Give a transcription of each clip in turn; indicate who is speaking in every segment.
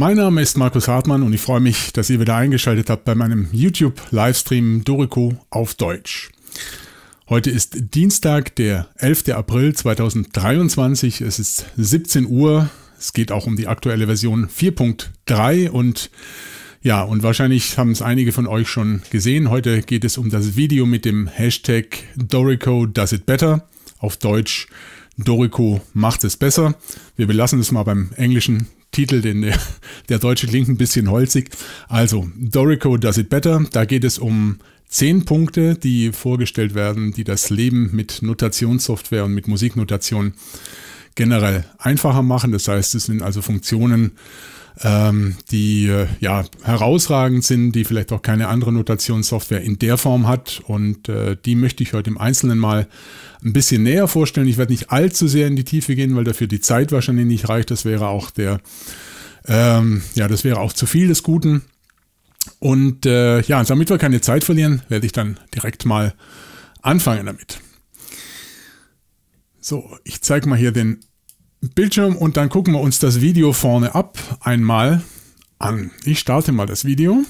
Speaker 1: Mein Name ist Markus Hartmann und ich freue mich, dass ihr wieder eingeschaltet habt bei meinem YouTube-Livestream Dorico auf Deutsch. Heute ist Dienstag, der 11. April 2023. Es ist 17 Uhr. Es geht auch um die aktuelle Version 4.3 und ja, und wahrscheinlich haben es einige von euch schon gesehen. Heute geht es um das Video mit dem Hashtag Dorico Does It Better. Auf Deutsch Dorico macht es besser. Wir belassen es mal beim Englischen Titel, den der, der Deutsche klingt ein bisschen holzig. Also, Dorico Does It Better. Da geht es um zehn Punkte, die vorgestellt werden, die das Leben mit Notationssoftware und mit Musiknotation generell einfacher machen. Das heißt, es sind also Funktionen, ähm, die äh, ja herausragend sind, die vielleicht auch keine andere Notationssoftware in der Form hat. Und äh, die möchte ich heute im Einzelnen mal ein bisschen näher vorstellen. Ich werde nicht allzu sehr in die Tiefe gehen, weil dafür die Zeit wahrscheinlich nicht reicht. Das wäre auch der, ähm, ja, das wäre auch zu viel des Guten. Und äh, ja, damit wir keine Zeit verlieren, werde ich dann direkt mal anfangen damit. So, ich zeige mal hier den Bildschirm und dann gucken wir uns das Video vorne ab einmal an. Ich starte mal das Video.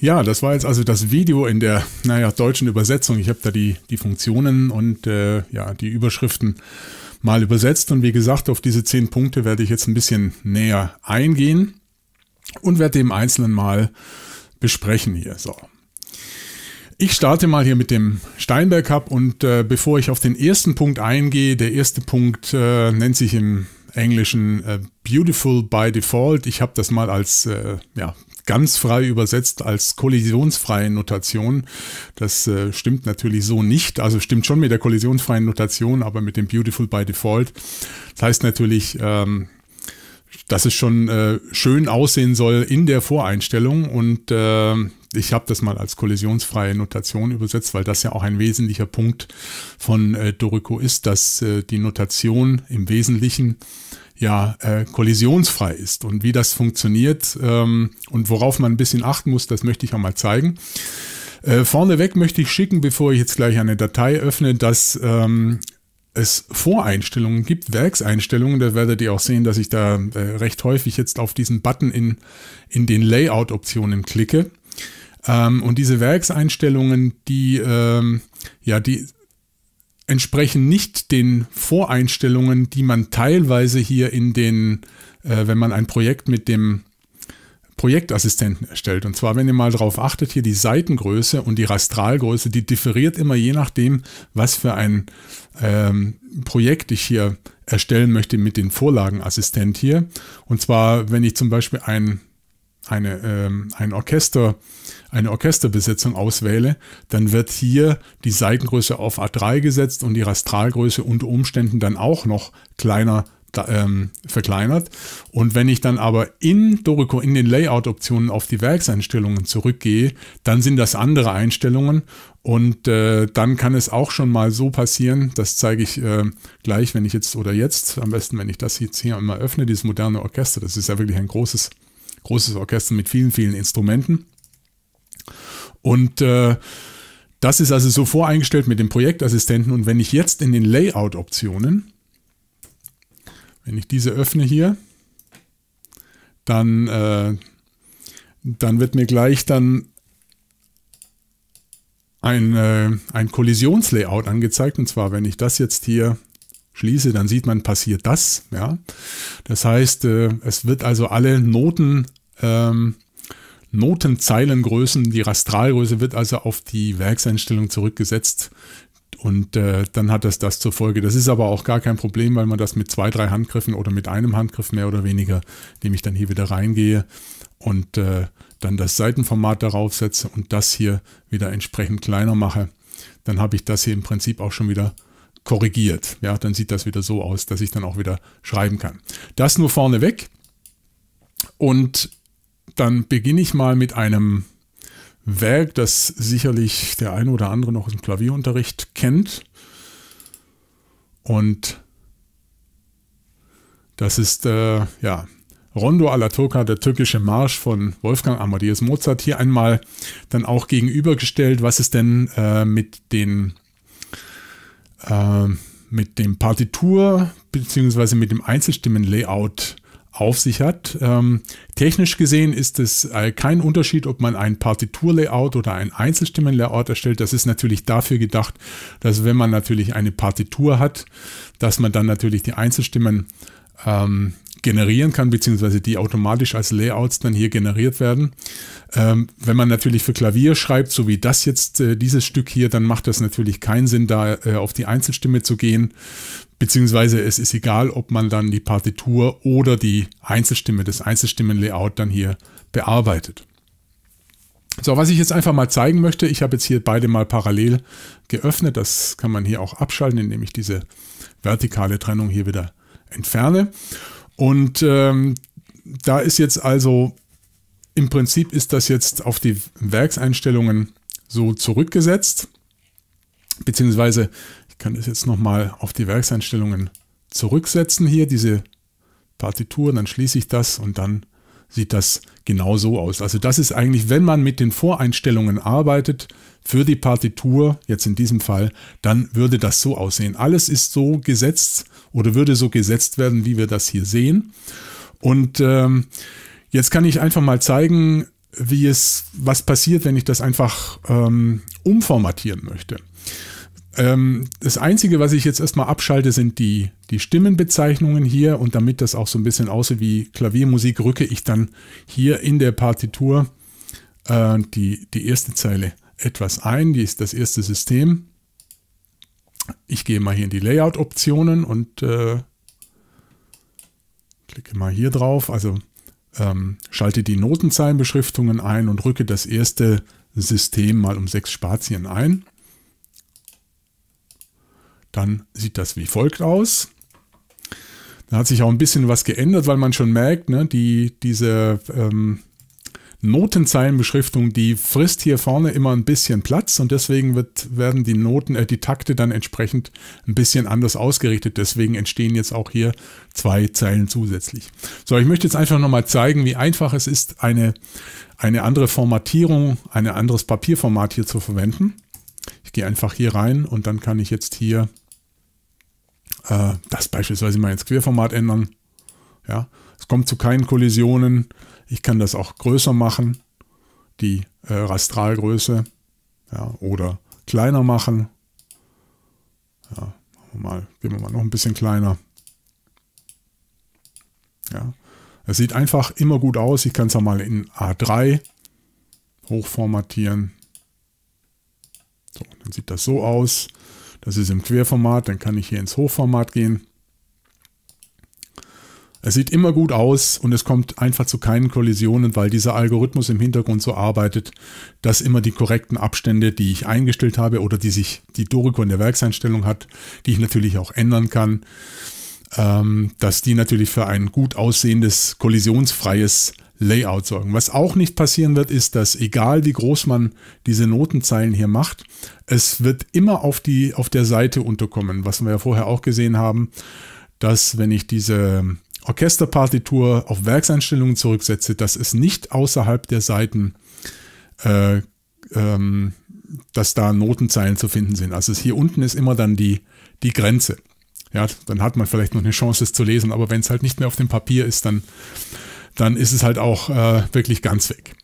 Speaker 1: Ja, das war jetzt also das Video in der naja, deutschen Übersetzung. Ich habe da die, die Funktionen und äh, ja, die Überschriften mal übersetzt. Und wie gesagt, auf diese zehn Punkte werde ich jetzt ein bisschen näher eingehen und werde im Einzelnen mal besprechen hier. So. Ich starte mal hier mit dem Steinberg Cup und äh, bevor ich auf den ersten Punkt eingehe, der erste Punkt äh, nennt sich im Englischen äh, Beautiful by Default. Ich habe das mal als äh, ja, ganz frei übersetzt als kollisionsfreie Notation. Das äh, stimmt natürlich so nicht. Also stimmt schon mit der kollisionsfreien Notation, aber mit dem Beautiful by Default. Das heißt natürlich, ähm, dass es schon äh, schön aussehen soll in der Voreinstellung und äh, ich habe das mal als kollisionsfreie Notation übersetzt, weil das ja auch ein wesentlicher Punkt von äh, Dorico ist, dass äh, die Notation im Wesentlichen ja äh, kollisionsfrei ist. Und wie das funktioniert ähm, und worauf man ein bisschen achten muss, das möchte ich auch mal zeigen. Äh, vorneweg möchte ich schicken, bevor ich jetzt gleich eine Datei öffne, dass ähm, es Voreinstellungen gibt, Werkseinstellungen. Da werdet ihr auch sehen, dass ich da äh, recht häufig jetzt auf diesen Button in, in den Layout-Optionen klicke. Ähm, und diese Werkseinstellungen, die, ähm, ja, die entsprechen nicht den Voreinstellungen, die man teilweise hier in den, äh, wenn man ein Projekt mit dem Projektassistenten erstellt. Und zwar, wenn ihr mal darauf achtet, hier die Seitengröße und die Rastralgröße, die differiert immer je nachdem, was für ein ähm, Projekt ich hier erstellen möchte mit dem Vorlagenassistent hier. Und zwar, wenn ich zum Beispiel ein eine, ähm, ein Orchester, eine Orchesterbesetzung auswähle, dann wird hier die Seitengröße auf A3 gesetzt und die Rastralgröße unter Umständen dann auch noch kleiner ähm, verkleinert. Und wenn ich dann aber in Dorico in den Layout-Optionen auf die Werkseinstellungen zurückgehe, dann sind das andere Einstellungen und äh, dann kann es auch schon mal so passieren, das zeige ich äh, gleich, wenn ich jetzt oder jetzt, am besten, wenn ich das jetzt hier einmal öffne, dieses moderne Orchester, das ist ja wirklich ein großes großes Orchester mit vielen, vielen Instrumenten. Und äh, das ist also so voreingestellt mit dem Projektassistenten. Und wenn ich jetzt in den Layout-Optionen, wenn ich diese öffne hier, dann, äh, dann wird mir gleich dann ein, äh, ein Kollisionslayout angezeigt. Und zwar, wenn ich das jetzt hier schließe, dann sieht man, passiert das. Ja? Das heißt, äh, es wird also alle Noten, ähm, Notenzeilengrößen, die Rastralgröße wird also auf die Werkseinstellung zurückgesetzt. Und äh, dann hat das das zur Folge. Das ist aber auch gar kein Problem, weil man das mit zwei, drei Handgriffen oder mit einem Handgriff mehr oder weniger, indem ich dann hier wieder reingehe und äh, dann das Seitenformat darauf setze und das hier wieder entsprechend kleiner mache, dann habe ich das hier im Prinzip auch schon wieder korrigiert. Ja, dann sieht das wieder so aus, dass ich dann auch wieder schreiben kann. Das nur vorneweg. Und dann beginne ich mal mit einem Werk, das sicherlich der eine oder andere noch im Klavierunterricht kennt. Und das ist äh, ja Rondo alla Turca, der türkische Marsch von Wolfgang Amadeus Mozart. Hier einmal dann auch gegenübergestellt, was es denn äh, mit den ähm, mit dem Partitur bzw. mit dem Einzelstimmenlayout auf sich hat. Ähm, technisch gesehen ist es äh, kein Unterschied, ob man ein Partiturlayout oder ein Einzelstimmenlayout erstellt. Das ist natürlich dafür gedacht, dass wenn man natürlich eine Partitur hat, dass man dann natürlich die Einzelstimmen ähm, generieren kann, beziehungsweise die automatisch als Layouts dann hier generiert werden. Ähm, wenn man natürlich für Klavier schreibt, so wie das jetzt, äh, dieses Stück hier, dann macht das natürlich keinen Sinn, da äh, auf die Einzelstimme zu gehen, beziehungsweise es ist egal, ob man dann die Partitur oder die Einzelstimme, das Einzelstimmenlayout dann hier bearbeitet. So, was ich jetzt einfach mal zeigen möchte, ich habe jetzt hier beide mal parallel geöffnet. Das kann man hier auch abschalten, indem ich diese vertikale Trennung hier wieder entferne. Und ähm, da ist jetzt also, im Prinzip ist das jetzt auf die Werkseinstellungen so zurückgesetzt, beziehungsweise ich kann das jetzt nochmal auf die Werkseinstellungen zurücksetzen hier, diese Partitur, dann schließe ich das und dann sieht das genau so aus. Also das ist eigentlich, wenn man mit den Voreinstellungen arbeitet, für die Partitur, jetzt in diesem Fall, dann würde das so aussehen. Alles ist so gesetzt oder würde so gesetzt werden, wie wir das hier sehen. Und ähm, jetzt kann ich einfach mal zeigen, wie es, was passiert, wenn ich das einfach ähm, umformatieren möchte. Ähm, das Einzige, was ich jetzt erstmal abschalte, sind die, die Stimmenbezeichnungen hier und damit das auch so ein bisschen aussieht wie Klaviermusik, rücke ich dann hier in der Partitur äh, die, die erste Zeile etwas ein. Die ist das erste System. Ich gehe mal hier in die Layout-Optionen und äh, klicke mal hier drauf. Also ähm, schalte die Notenzeilenbeschriftungen ein und rücke das erste System mal um sechs Spazien ein. Dann sieht das wie folgt aus. Da hat sich auch ein bisschen was geändert, weil man schon merkt, ne, die, diese ähm, Notenzeilenbeschriftung, die frisst hier vorne immer ein bisschen Platz und deswegen wird, werden die Noten, äh, die Takte dann entsprechend ein bisschen anders ausgerichtet. Deswegen entstehen jetzt auch hier zwei Zeilen zusätzlich. So, ich möchte jetzt einfach nochmal zeigen, wie einfach es ist, eine, eine andere Formatierung, ein anderes Papierformat hier zu verwenden. Ich gehe einfach hier rein und dann kann ich jetzt hier äh, das beispielsweise mal ins Querformat ändern. Ja, es kommt zu keinen Kollisionen. Ich kann das auch größer machen, die äh, Rastralgröße, ja, oder kleiner machen. Ja, mal, gehen wir mal noch ein bisschen kleiner. Ja, es sieht einfach immer gut aus. Ich kann es auch mal in A3 hochformatieren. So, dann sieht das so aus. Das ist im Querformat. Dann kann ich hier ins Hochformat gehen. Es sieht immer gut aus und es kommt einfach zu keinen Kollisionen, weil dieser Algorithmus im Hintergrund so arbeitet, dass immer die korrekten Abstände, die ich eingestellt habe oder die sich die Dorico in der Werkseinstellung hat, die ich natürlich auch ändern kann, ähm, dass die natürlich für ein gut aussehendes, kollisionsfreies Layout sorgen. Was auch nicht passieren wird, ist, dass egal wie groß man diese Notenzeilen hier macht, es wird immer auf, die, auf der Seite unterkommen, was wir ja vorher auch gesehen haben, dass wenn ich diese Orchesterpartitur auf Werkseinstellungen zurücksetze, dass es nicht außerhalb der Seiten, äh, ähm, dass da Notenzeilen zu finden sind. Also hier unten ist immer dann die, die Grenze. Ja, dann hat man vielleicht noch eine Chance, es zu lesen, aber wenn es halt nicht mehr auf dem Papier ist, dann, dann ist es halt auch äh, wirklich ganz weg.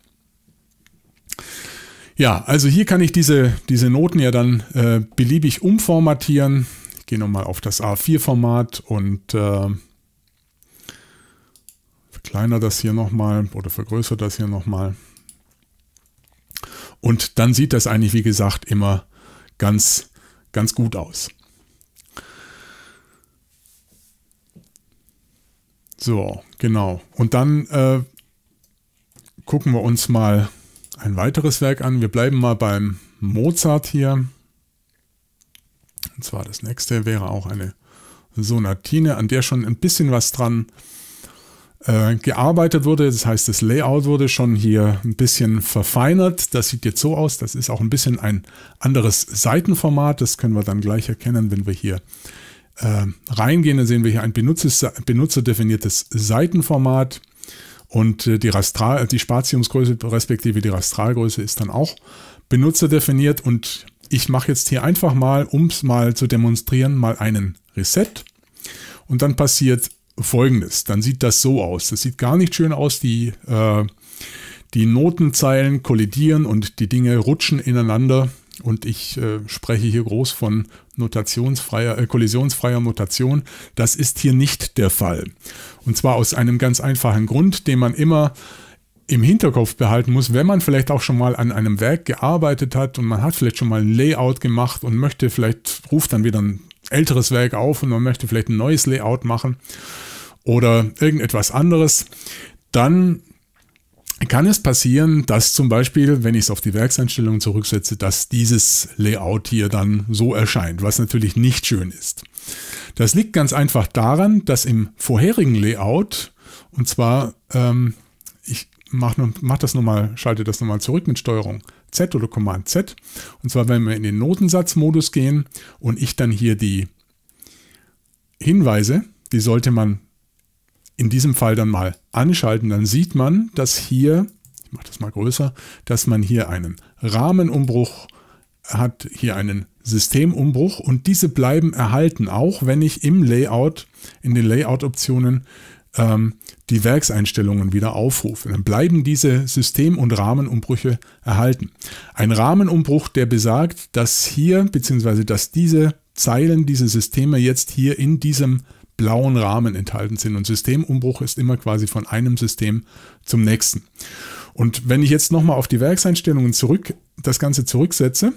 Speaker 1: Ja, also hier kann ich diese, diese Noten ja dann äh, beliebig umformatieren. Ich gehe nochmal auf das A4-Format und äh, kleiner das hier nochmal oder vergrößere das hier nochmal. Und dann sieht das eigentlich, wie gesagt, immer ganz, ganz gut aus. So, genau. Und dann äh, gucken wir uns mal ein weiteres Werk an. Wir bleiben mal beim Mozart hier. Und zwar das nächste wäre auch eine Sonatine, an der schon ein bisschen was dran ist äh, gearbeitet wurde. Das heißt, das Layout wurde schon hier ein bisschen verfeinert. Das sieht jetzt so aus. Das ist auch ein bisschen ein anderes Seitenformat. Das können wir dann gleich erkennen, wenn wir hier äh, reingehen. Dann sehen wir hier ein benutzerdefiniertes Seitenformat. Und äh, die, Rastral, die Spatiumsgröße respektive die Rastralgröße ist dann auch benutzerdefiniert. Und ich mache jetzt hier einfach mal, um es mal zu demonstrieren, mal einen Reset. Und dann passiert folgendes. Dann sieht das so aus. Das sieht gar nicht schön aus. Die, äh, die Notenzeilen kollidieren und die Dinge rutschen ineinander. Und ich äh, spreche hier groß von notationsfreier, äh, kollisionsfreier Notation. Das ist hier nicht der Fall. Und zwar aus einem ganz einfachen Grund, den man immer im Hinterkopf behalten muss, wenn man vielleicht auch schon mal an einem Werk gearbeitet hat und man hat vielleicht schon mal ein Layout gemacht und möchte vielleicht, ruft dann wieder ein älteres Werk auf und man möchte vielleicht ein neues Layout machen oder irgendetwas anderes, dann kann es passieren, dass zum Beispiel, wenn ich es auf die Werkseinstellungen zurücksetze, dass dieses Layout hier dann so erscheint, was natürlich nicht schön ist. Das liegt ganz einfach daran, dass im vorherigen Layout, und zwar, ähm, ich mache mach das nochmal, schalte das nochmal zurück mit Steuerung Z oder Command Z, und zwar, wenn wir in den Notensatzmodus gehen und ich dann hier die Hinweise, die sollte man in diesem Fall dann mal anschalten, dann sieht man, dass hier, ich mache das mal größer, dass man hier einen Rahmenumbruch hat, hier einen Systemumbruch und diese bleiben erhalten, auch wenn ich im Layout, in den Layout-Optionen ähm, die Werkseinstellungen wieder aufrufe. Dann bleiben diese System- und Rahmenumbrüche erhalten. Ein Rahmenumbruch, der besagt, dass hier, beziehungsweise dass diese Zeilen, diese Systeme jetzt hier in diesem blauen Rahmen enthalten sind. Und Systemumbruch ist immer quasi von einem System zum nächsten. Und wenn ich jetzt nochmal auf die Werkseinstellungen zurück, das Ganze zurücksetze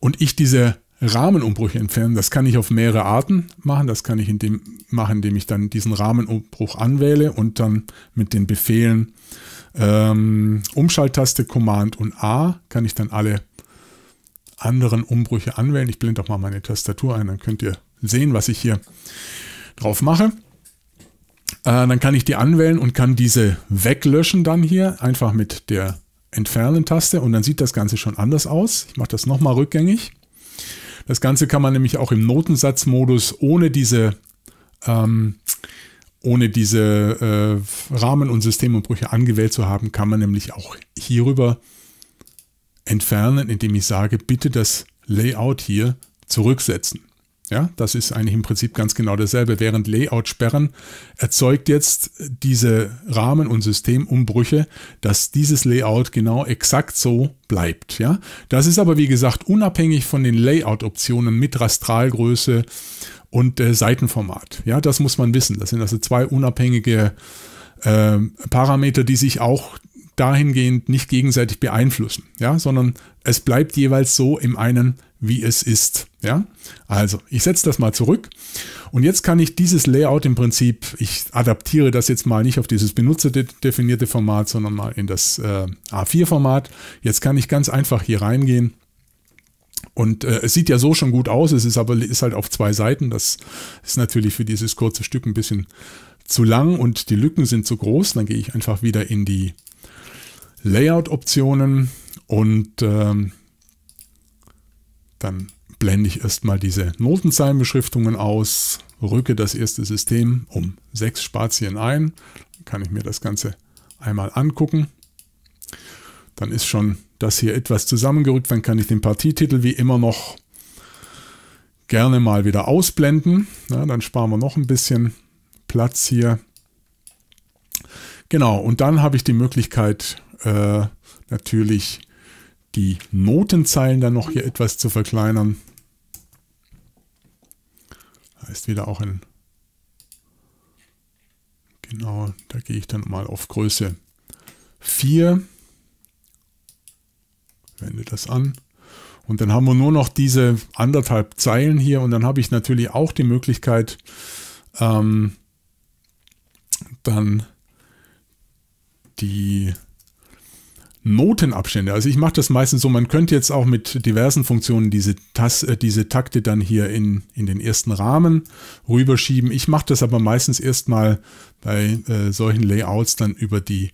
Speaker 1: und ich diese Rahmenumbrüche entfernen. Das kann ich auf mehrere Arten machen. Das kann ich in dem machen, indem ich dann diesen Rahmenumbruch anwähle und dann mit den Befehlen ähm, Umschalttaste, Command und A kann ich dann alle anderen Umbrüche anwählen. Ich blende auch mal meine Tastatur ein, dann könnt ihr sehen, was ich hier drauf mache. Äh, dann kann ich die anwählen und kann diese weglöschen dann hier, einfach mit der Entfernen-Taste und dann sieht das Ganze schon anders aus. Ich mache das nochmal rückgängig. Das Ganze kann man nämlich auch im Notensatzmodus ohne diese, ähm, ohne diese äh, Rahmen- und Systemumbrüche angewählt zu haben, kann man nämlich auch hierüber entfernen, indem ich sage, bitte das Layout hier zurücksetzen. Ja, das ist eigentlich im Prinzip ganz genau dasselbe. Während Layout-Sperren erzeugt jetzt diese Rahmen- und Systemumbrüche, dass dieses Layout genau exakt so bleibt. Ja, das ist aber wie gesagt unabhängig von den Layout-Optionen mit Rastralgröße und äh, Seitenformat. Ja, das muss man wissen. Das sind also zwei unabhängige äh, Parameter, die sich auch dahingehend nicht gegenseitig beeinflussen, ja, sondern es bleibt jeweils so im einen wie es ist. Ja? Also, ich setze das mal zurück und jetzt kann ich dieses Layout im Prinzip, ich adaptiere das jetzt mal nicht auf dieses benutzerdefinierte Format, sondern mal in das äh, A4-Format. Jetzt kann ich ganz einfach hier reingehen und äh, es sieht ja so schon gut aus, es ist aber ist halt auf zwei Seiten. Das ist natürlich für dieses kurze Stück ein bisschen zu lang und die Lücken sind zu groß. Dann gehe ich einfach wieder in die Layout-Optionen und ähm, dann blende ich erstmal diese Notenzeilenbeschriftungen aus, rücke das erste System um sechs Spazien ein, dann kann ich mir das Ganze einmal angucken. Dann ist schon das hier etwas zusammengerückt, dann kann ich den Partietitel wie immer noch gerne mal wieder ausblenden. Ja, dann sparen wir noch ein bisschen Platz hier. Genau, und dann habe ich die Möglichkeit äh, natürlich die Notenzeilen dann noch hier etwas zu verkleinern. Da ist wieder auch ein... Genau, da gehe ich dann mal auf Größe 4. Wende das an. Und dann haben wir nur noch diese anderthalb Zeilen hier und dann habe ich natürlich auch die Möglichkeit, ähm, dann die Notenabstände. Also ich mache das meistens so, man könnte jetzt auch mit diversen Funktionen diese, Tas äh, diese Takte dann hier in, in den ersten Rahmen rüberschieben. Ich mache das aber meistens erstmal bei äh, solchen Layouts dann über, die,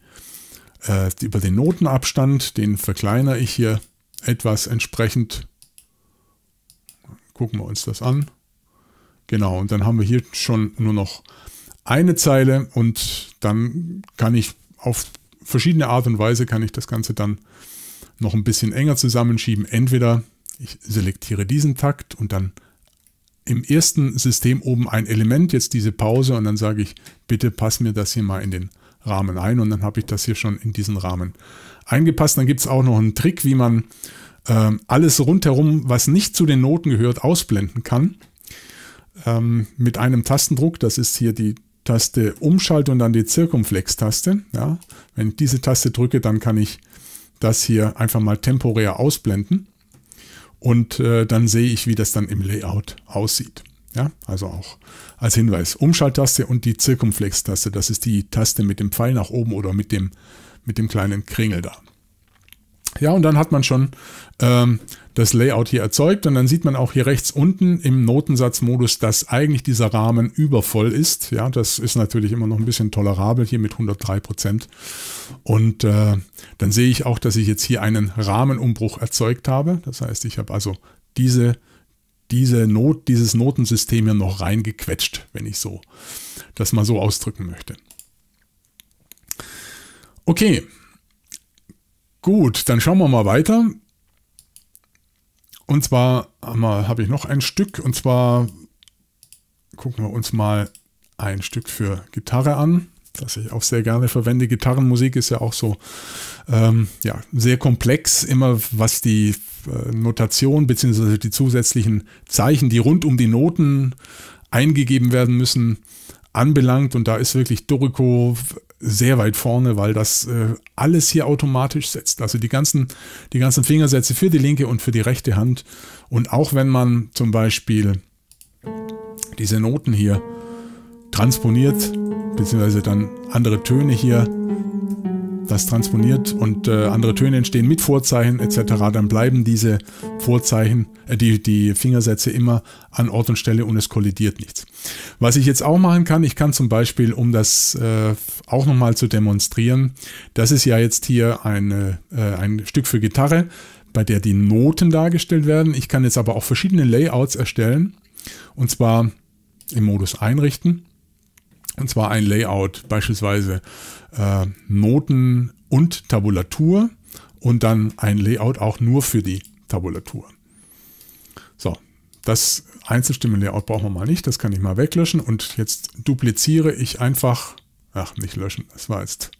Speaker 1: äh, über den Notenabstand. Den verkleinere ich hier etwas entsprechend. Gucken wir uns das an. Genau, und dann haben wir hier schon nur noch eine Zeile und dann kann ich auf verschiedene Art und Weise kann ich das Ganze dann noch ein bisschen enger zusammenschieben. Entweder ich selektiere diesen Takt und dann im ersten System oben ein Element, jetzt diese Pause und dann sage ich, bitte pass mir das hier mal in den Rahmen ein und dann habe ich das hier schon in diesen Rahmen eingepasst. Dann gibt es auch noch einen Trick, wie man äh, alles rundherum, was nicht zu den Noten gehört, ausblenden kann. Ähm, mit einem Tastendruck, das ist hier die Taste umschalte und dann die Zirkumflex-Taste, ja, wenn ich diese Taste drücke, dann kann ich das hier einfach mal temporär ausblenden und äh, dann sehe ich, wie das dann im Layout aussieht. Ja, also auch als Hinweis. Umschalttaste und die Zirkumflex-Taste. Das ist die Taste mit dem Pfeil nach oben oder mit dem, mit dem kleinen Kringel da. Ja, und dann hat man schon ähm, das Layout hier erzeugt. Und dann sieht man auch hier rechts unten im Notensatzmodus, dass eigentlich dieser Rahmen übervoll ist. Ja, das ist natürlich immer noch ein bisschen tolerabel hier mit 103 Prozent. Und äh, dann sehe ich auch, dass ich jetzt hier einen Rahmenumbruch erzeugt habe. Das heißt, ich habe also diese diese Not, dieses Notensystem hier noch reingequetscht, wenn ich so das mal so ausdrücken möchte. Okay, gut, dann schauen wir mal weiter. Und zwar habe ich noch ein Stück. Und zwar gucken wir uns mal ein Stück für Gitarre an, das ich auch sehr gerne verwende. Gitarrenmusik ist ja auch so ähm, ja, sehr komplex, immer was die äh, Notation bzw. die zusätzlichen Zeichen, die rund um die Noten eingegeben werden müssen, anbelangt. Und da ist wirklich Doriko sehr weit vorne, weil das äh, alles hier automatisch setzt. Also die ganzen, die ganzen Fingersätze für die linke und für die rechte Hand. Und auch wenn man zum Beispiel diese Noten hier transponiert, beziehungsweise dann andere Töne hier das transponiert und äh, andere Töne entstehen mit Vorzeichen etc., dann bleiben diese Vorzeichen, äh, die, die Fingersätze immer an Ort und Stelle und es kollidiert nichts. Was ich jetzt auch machen kann, ich kann zum Beispiel, um das äh, auch nochmal zu demonstrieren, das ist ja jetzt hier eine, äh, ein Stück für Gitarre, bei der die Noten dargestellt werden. Ich kann jetzt aber auch verschiedene Layouts erstellen und zwar im Modus einrichten. Und zwar ein Layout beispielsweise äh, Noten und Tabulatur und dann ein Layout auch nur für die Tabulatur. So, das Einzelstimmen-Layout brauchen wir mal nicht, das kann ich mal weglöschen und jetzt dupliziere ich einfach, ach nicht löschen, das war jetzt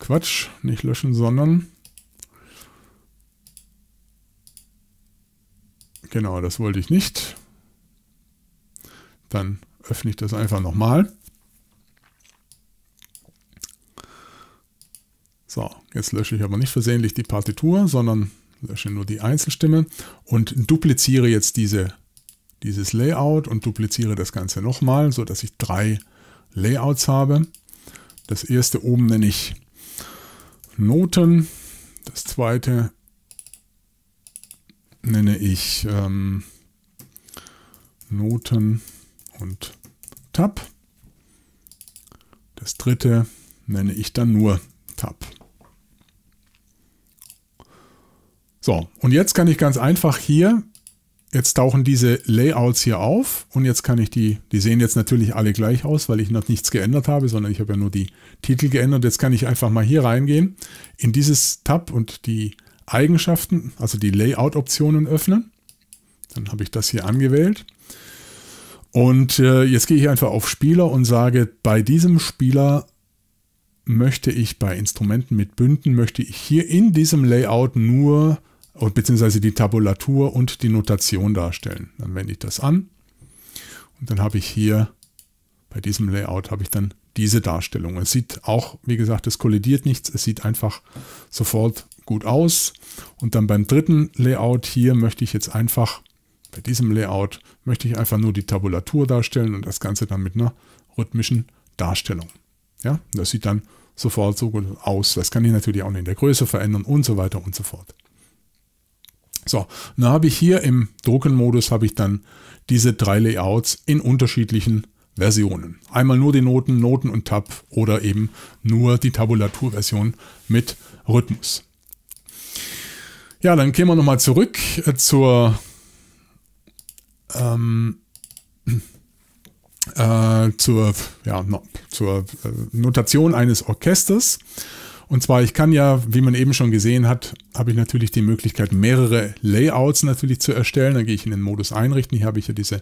Speaker 1: Quatsch, nicht löschen, sondern genau, das wollte ich nicht. Dann öffne ich das einfach nochmal. So, jetzt lösche ich aber nicht versehentlich die Partitur, sondern lösche nur die Einzelstimme und dupliziere jetzt diese, dieses Layout und dupliziere das Ganze nochmal, sodass ich drei Layouts habe. Das erste oben nenne ich Noten, das zweite nenne ich ähm, Noten und Tab. Das dritte nenne ich dann nur Tab. So, und jetzt kann ich ganz einfach hier, jetzt tauchen diese Layouts hier auf und jetzt kann ich die, die sehen jetzt natürlich alle gleich aus, weil ich noch nichts geändert habe, sondern ich habe ja nur die Titel geändert. Jetzt kann ich einfach mal hier reingehen, in dieses Tab und die Eigenschaften, also die Layout-Optionen öffnen. Dann habe ich das hier angewählt. Und äh, jetzt gehe ich einfach auf Spieler und sage, bei diesem Spieler möchte ich bei Instrumenten mit Bünden, möchte ich hier in diesem Layout nur beziehungsweise die Tabulatur und die Notation darstellen. Dann wende ich das an und dann habe ich hier bei diesem Layout habe ich dann diese Darstellung. Es sieht auch, wie gesagt, es kollidiert nichts, es sieht einfach sofort gut aus. Und dann beim dritten Layout hier möchte ich jetzt einfach, bei diesem Layout möchte ich einfach nur die Tabulatur darstellen und das Ganze dann mit einer rhythmischen Darstellung. Ja, das sieht dann sofort so gut aus. Das kann ich natürlich auch in der Größe verändern und so weiter und so fort. So, dann habe ich hier im Druckenmodus habe ich dann diese drei Layouts in unterschiedlichen Versionen. Einmal nur die Noten, Noten und Tab oder eben nur die Tabulaturversion mit Rhythmus. Ja, dann gehen wir nochmal zurück äh, zur ähm, äh, zur, ja, no, zur äh, Notation eines Orchesters und zwar, ich kann ja, wie man eben schon gesehen hat, habe ich natürlich die Möglichkeit, mehrere Layouts natürlich zu erstellen. Dann gehe ich in den Modus Einrichten. Hier habe ich ja diese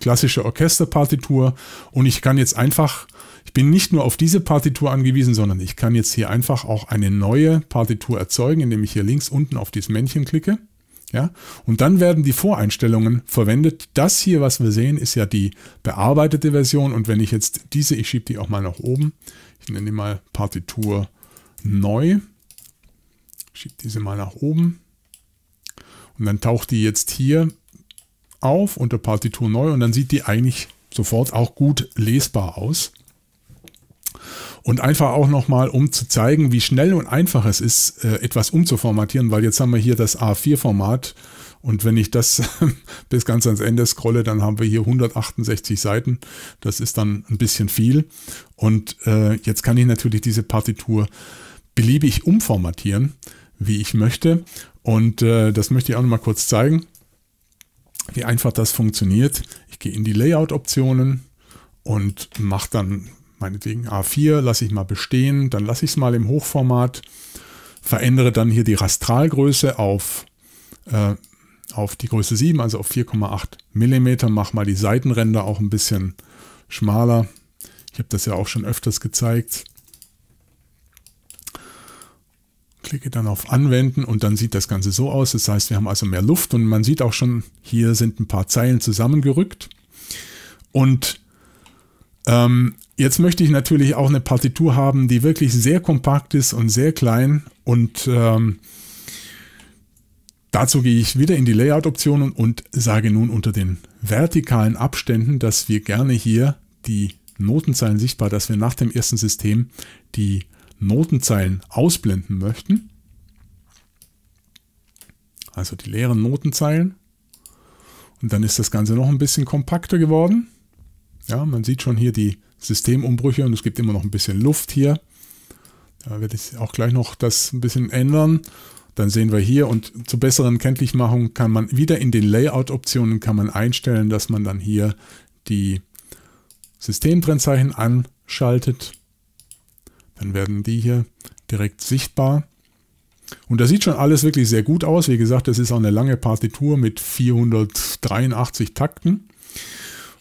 Speaker 1: klassische Orchesterpartitur. Und ich kann jetzt einfach, ich bin nicht nur auf diese Partitur angewiesen, sondern ich kann jetzt hier einfach auch eine neue Partitur erzeugen, indem ich hier links unten auf dieses Männchen klicke. Ja, und dann werden die Voreinstellungen verwendet. Das hier, was wir sehen, ist ja die bearbeitete Version. Und wenn ich jetzt diese, ich schiebe die auch mal nach oben. Ich nenne die mal Partitur neu. Schiebe diese mal nach oben. Und dann taucht die jetzt hier auf unter Partitur neu und dann sieht die eigentlich sofort auch gut lesbar aus. Und einfach auch nochmal, um zu zeigen, wie schnell und einfach es ist, äh, etwas umzuformatieren, weil jetzt haben wir hier das A4-Format und wenn ich das bis ganz ans Ende scrolle, dann haben wir hier 168 Seiten. Das ist dann ein bisschen viel. Und äh, jetzt kann ich natürlich diese Partitur beliebig umformatieren, wie ich möchte. Und äh, das möchte ich auch nochmal kurz zeigen, wie einfach das funktioniert. Ich gehe in die Layout-Optionen und mache dann meinetwegen A4, lasse ich mal bestehen, dann lasse ich es mal im Hochformat, verändere dann hier die Rastralgröße auf, äh, auf die Größe 7, also auf 4,8 mm, mache mal die Seitenränder auch ein bisschen schmaler. Ich habe das ja auch schon öfters gezeigt. Klicke dann auf Anwenden und dann sieht das Ganze so aus. Das heißt, wir haben also mehr Luft und man sieht auch schon, hier sind ein paar Zeilen zusammengerückt. Und ähm, jetzt möchte ich natürlich auch eine Partitur haben, die wirklich sehr kompakt ist und sehr klein. Und ähm, dazu gehe ich wieder in die Layout-Optionen und sage nun unter den vertikalen Abständen, dass wir gerne hier die Notenzeilen sichtbar, dass wir nach dem ersten System die Notenzeilen ausblenden möchten, also die leeren Notenzeilen, und dann ist das Ganze noch ein bisschen kompakter geworden. Ja, man sieht schon hier die Systemumbrüche und es gibt immer noch ein bisschen Luft hier. Da werde ich auch gleich noch das ein bisschen ändern. Dann sehen wir hier und zur besseren Kenntlichmachung kann man wieder in den Layout-Optionen kann man einstellen, dass man dann hier die Systemtrennzeichen anschaltet dann werden die hier direkt sichtbar. Und das sieht schon alles wirklich sehr gut aus. Wie gesagt, das ist auch eine lange Partitur mit 483 Takten.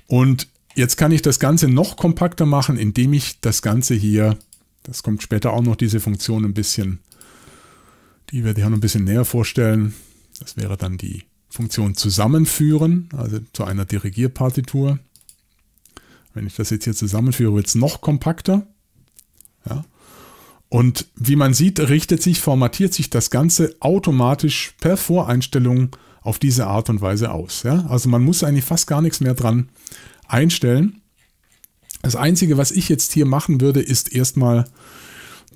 Speaker 1: Und jetzt kann ich das Ganze noch kompakter machen, indem ich das Ganze hier, das kommt später auch noch, diese Funktion ein bisschen, die werde ich auch noch ein bisschen näher vorstellen. Das wäre dann die Funktion zusammenführen, also zu einer Dirigierpartitur. Wenn ich das jetzt hier zusammenführe, wird es noch kompakter. Ja? Und wie man sieht, richtet sich, formatiert sich das Ganze automatisch per Voreinstellung auf diese Art und Weise aus. Ja? Also man muss eigentlich fast gar nichts mehr dran einstellen. Das Einzige, was ich jetzt hier machen würde, ist erstmal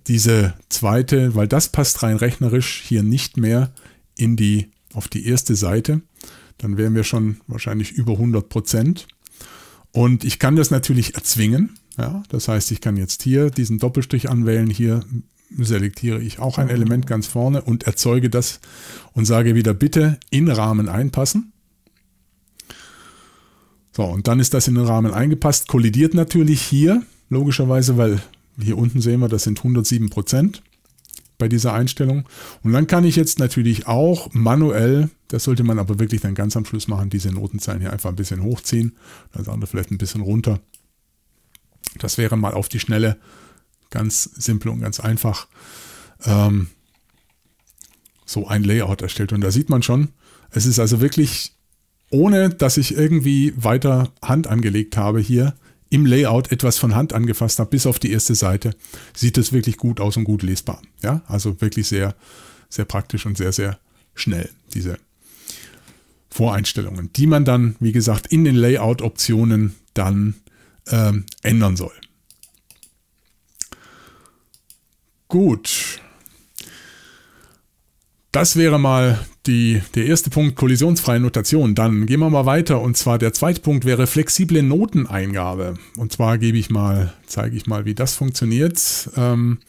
Speaker 1: diese zweite, weil das passt rein rechnerisch hier nicht mehr in die, auf die erste Seite. Dann wären wir schon wahrscheinlich über 100 Prozent. Und ich kann das natürlich erzwingen. Ja, das heißt, ich kann jetzt hier diesen Doppelstrich anwählen, hier selektiere ich auch ein Element ganz vorne und erzeuge das und sage wieder bitte in Rahmen einpassen. So, und dann ist das in den Rahmen eingepasst, kollidiert natürlich hier, logischerweise, weil hier unten sehen wir, das sind 107 Prozent bei dieser Einstellung. Und dann kann ich jetzt natürlich auch manuell, das sollte man aber wirklich dann ganz am Schluss machen, diese Notenzeilen hier einfach ein bisschen hochziehen, das andere vielleicht ein bisschen runter. Das wäre mal auf die Schnelle ganz simpel und ganz einfach ähm, so ein Layout erstellt. Und da sieht man schon, es ist also wirklich, ohne dass ich irgendwie weiter Hand angelegt habe hier, im Layout etwas von Hand angefasst habe, bis auf die erste Seite, sieht es wirklich gut aus und gut lesbar. Ja, also wirklich sehr, sehr praktisch und sehr, sehr schnell, diese Voreinstellungen, die man dann, wie gesagt, in den Layout-Optionen dann ähm, ändern soll. Gut. Das wäre mal die, der erste Punkt, kollisionsfreie Notation. Dann gehen wir mal weiter und zwar der zweite Punkt wäre flexible Noteneingabe. Und zwar gebe ich mal, zeige ich mal, wie das funktioniert. Ähm,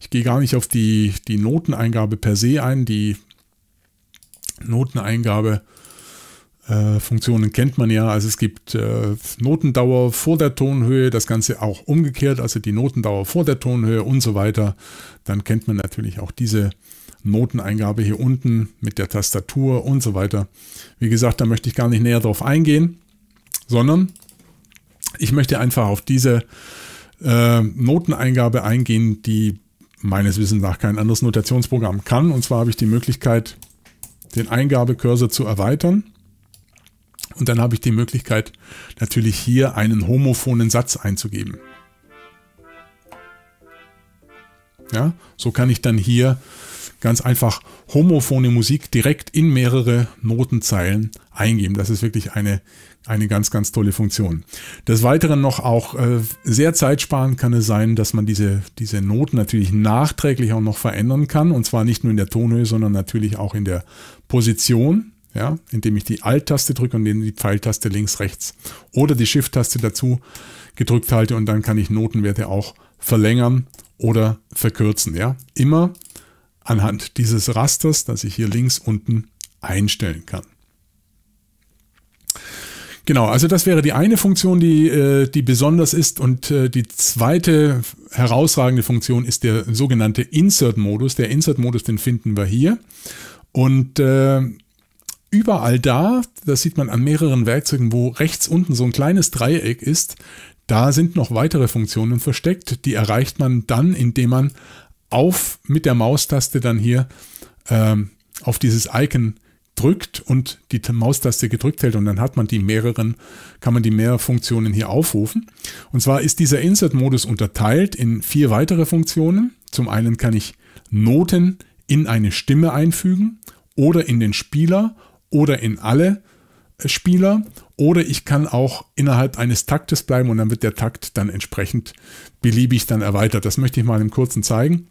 Speaker 1: ich gehe gar nicht auf die, die Noteneingabe per se ein. Die Noteneingabe äh, Funktionen kennt man ja. Also es gibt äh, Notendauer vor der Tonhöhe, das Ganze auch umgekehrt, also die Notendauer vor der Tonhöhe und so weiter. Dann kennt man natürlich auch diese Noteneingabe hier unten mit der Tastatur und so weiter. Wie gesagt, da möchte ich gar nicht näher drauf eingehen, sondern ich möchte einfach auf diese äh, Noteneingabe eingehen, die meines Wissens nach kein anderes Notationsprogramm kann. Und zwar habe ich die Möglichkeit, den Eingabekursor zu erweitern. Und dann habe ich die Möglichkeit, natürlich hier einen homophonen Satz einzugeben. Ja, so kann ich dann hier ganz einfach homophone Musik direkt in mehrere Notenzeilen eingeben. Das ist wirklich eine, eine ganz, ganz tolle Funktion. Des Weiteren noch auch äh, sehr zeitsparend kann es sein, dass man diese, diese Noten natürlich nachträglich auch noch verändern kann. Und zwar nicht nur in der Tonhöhe, sondern natürlich auch in der Position ja, indem ich die Alt-Taste drücke und die Pfeiltaste links, rechts oder die Shift-Taste dazu gedrückt halte und dann kann ich Notenwerte auch verlängern oder verkürzen. Ja. Immer anhand dieses Rasters, das ich hier links unten einstellen kann. Genau, also das wäre die eine Funktion, die, äh, die besonders ist. Und äh, die zweite herausragende Funktion ist der sogenannte Insert-Modus. Der Insert-Modus, den finden wir hier. Und äh, überall da, das sieht man an mehreren Werkzeugen, wo rechts unten so ein kleines Dreieck ist, da sind noch weitere Funktionen versteckt. Die erreicht man dann, indem man auf mit der Maustaste dann hier ähm, auf dieses Icon drückt und die Maustaste gedrückt hält und dann hat man die mehreren, kann man die mehreren Funktionen hier aufrufen. Und zwar ist dieser Insert-Modus unterteilt in vier weitere Funktionen. Zum einen kann ich Noten in eine Stimme einfügen oder in den Spieler oder in alle äh, Spieler oder ich kann auch innerhalb eines Taktes bleiben und dann wird der Takt dann entsprechend beliebig dann erweitert. Das möchte ich mal im kurzen zeigen.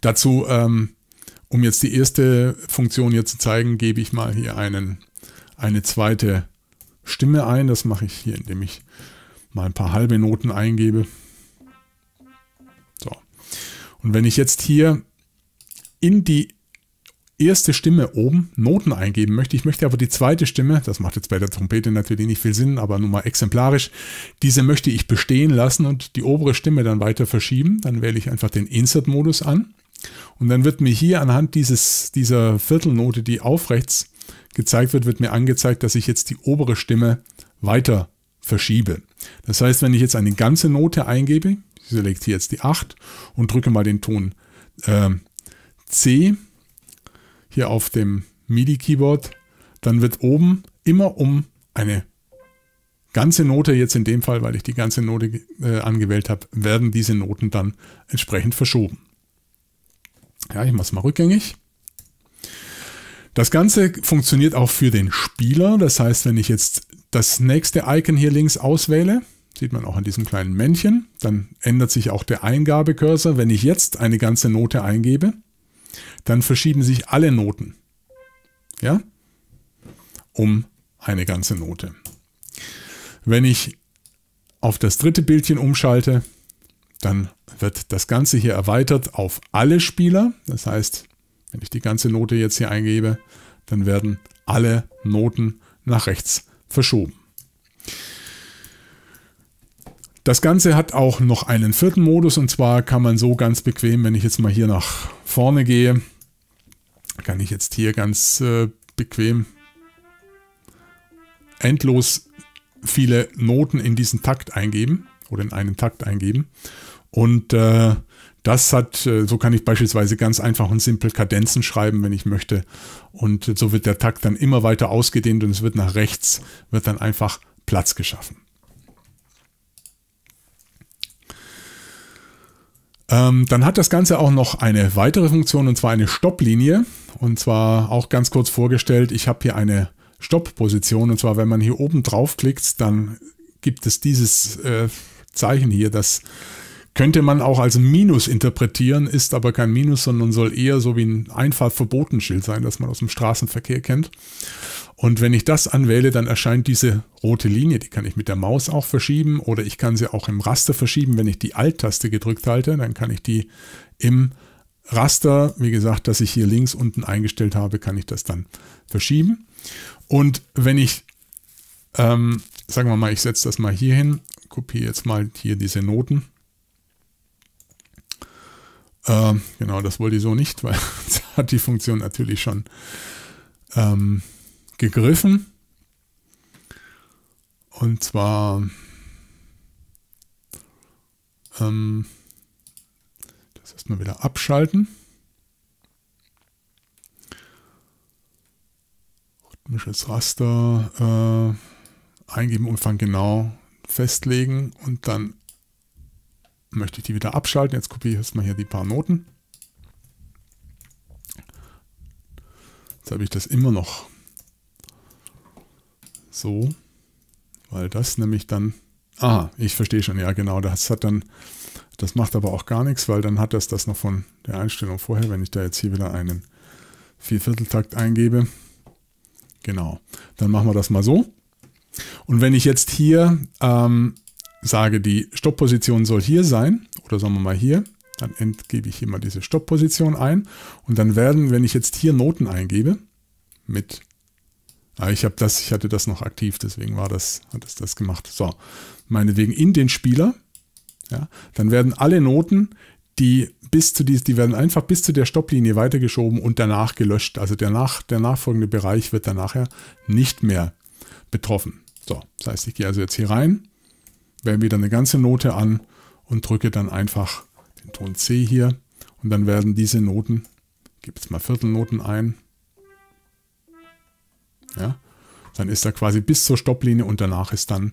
Speaker 1: Dazu, ähm, um jetzt die erste Funktion hier zu zeigen, gebe ich mal hier einen, eine zweite Stimme ein. Das mache ich hier, indem ich mal ein paar halbe Noten eingebe. So. Und wenn ich jetzt hier in die erste Stimme oben Noten eingeben möchte. Ich möchte aber die zweite Stimme, das macht jetzt bei der Trompete natürlich nicht viel Sinn, aber nur mal exemplarisch, diese möchte ich bestehen lassen und die obere Stimme dann weiter verschieben. Dann wähle ich einfach den Insert-Modus an und dann wird mir hier anhand dieses, dieser Viertelnote, die aufrechts gezeigt wird, wird mir angezeigt, dass ich jetzt die obere Stimme weiter verschiebe. Das heißt, wenn ich jetzt eine ganze Note eingebe, ich selektiere jetzt die 8 und drücke mal den Ton äh, C, hier auf dem MIDI-Keyboard, dann wird oben immer um eine ganze Note, jetzt in dem Fall, weil ich die ganze Note äh, angewählt habe, werden diese Noten dann entsprechend verschoben. Ja, ich mache es mal rückgängig. Das Ganze funktioniert auch für den Spieler. Das heißt, wenn ich jetzt das nächste Icon hier links auswähle, sieht man auch an diesem kleinen Männchen, dann ändert sich auch der Eingabecursor. Wenn ich jetzt eine ganze Note eingebe, dann verschieben sich alle Noten. Ja? Um eine ganze Note. Wenn ich auf das dritte Bildchen umschalte, dann wird das Ganze hier erweitert auf alle Spieler. Das heißt, wenn ich die ganze Note jetzt hier eingebe, dann werden alle Noten nach rechts verschoben. Das Ganze hat auch noch einen vierten Modus und zwar kann man so ganz bequem, wenn ich jetzt mal hier nach vorne gehe, kann ich jetzt hier ganz äh, bequem endlos viele Noten in diesen Takt eingeben oder in einen Takt eingeben. Und äh, das hat, äh, so kann ich beispielsweise ganz einfach und simpel Kadenzen schreiben, wenn ich möchte. Und so wird der Takt dann immer weiter ausgedehnt und es wird nach rechts, wird dann einfach Platz geschaffen. Ähm, dann hat das Ganze auch noch eine weitere Funktion und zwar eine Stopplinie. Und zwar auch ganz kurz vorgestellt, ich habe hier eine Stoppposition. Und zwar, wenn man hier oben draufklickt, dann gibt es dieses äh, Zeichen hier, das könnte man auch als Minus interpretieren, ist aber kein Minus, sondern soll eher so wie ein Einfahrtverbotenschild sein, das man aus dem Straßenverkehr kennt. Und wenn ich das anwähle, dann erscheint diese rote Linie, die kann ich mit der Maus auch verschieben oder ich kann sie auch im Raster verschieben. Wenn ich die Alt-Taste gedrückt halte, dann kann ich die im Raster, wie gesagt, das ich hier links unten eingestellt habe, kann ich das dann verschieben. Und wenn ich, ähm, sagen wir mal, ich setze das mal hier hin, kopiere jetzt mal hier diese Noten. Ähm, genau, das wollte ich so nicht, weil hat die Funktion natürlich schon. Ähm, gegriffen. Und zwar ähm, das erstmal wieder abschalten. Rhythmisches Raster äh, eingeben, Umfang genau festlegen und dann möchte ich die wieder abschalten. Jetzt kopiere ich erstmal hier die paar Noten. Jetzt habe ich das immer noch so, weil das nämlich dann... Ah, ich verstehe schon, ja genau, das hat dann... Das macht aber auch gar nichts, weil dann hat das das noch von der Einstellung vorher, wenn ich da jetzt hier wieder einen Viervierteltakt eingebe. Genau, dann machen wir das mal so. Und wenn ich jetzt hier ähm, sage, die Stoppposition soll hier sein, oder sagen wir mal hier, dann entgebe ich hier mal diese Stoppposition ein. Und dann werden, wenn ich jetzt hier Noten eingebe, mit ja, ah, ich habe das, ich hatte das noch aktiv, deswegen war das, hat es das gemacht. So, meinetwegen in den Spieler. Ja, dann werden alle Noten, die bis zu dies, die werden einfach bis zu der Stopplinie weitergeschoben und danach gelöscht. Also der, nach, der nachfolgende Bereich wird dann nachher nicht mehr betroffen. So, das heißt, ich gehe also jetzt hier rein, wähle wieder eine ganze Note an und drücke dann einfach den Ton C hier und dann werden diese Noten, gebe jetzt mal Viertelnoten ein, ja? Dann ist er quasi bis zur Stopplinie und danach ist dann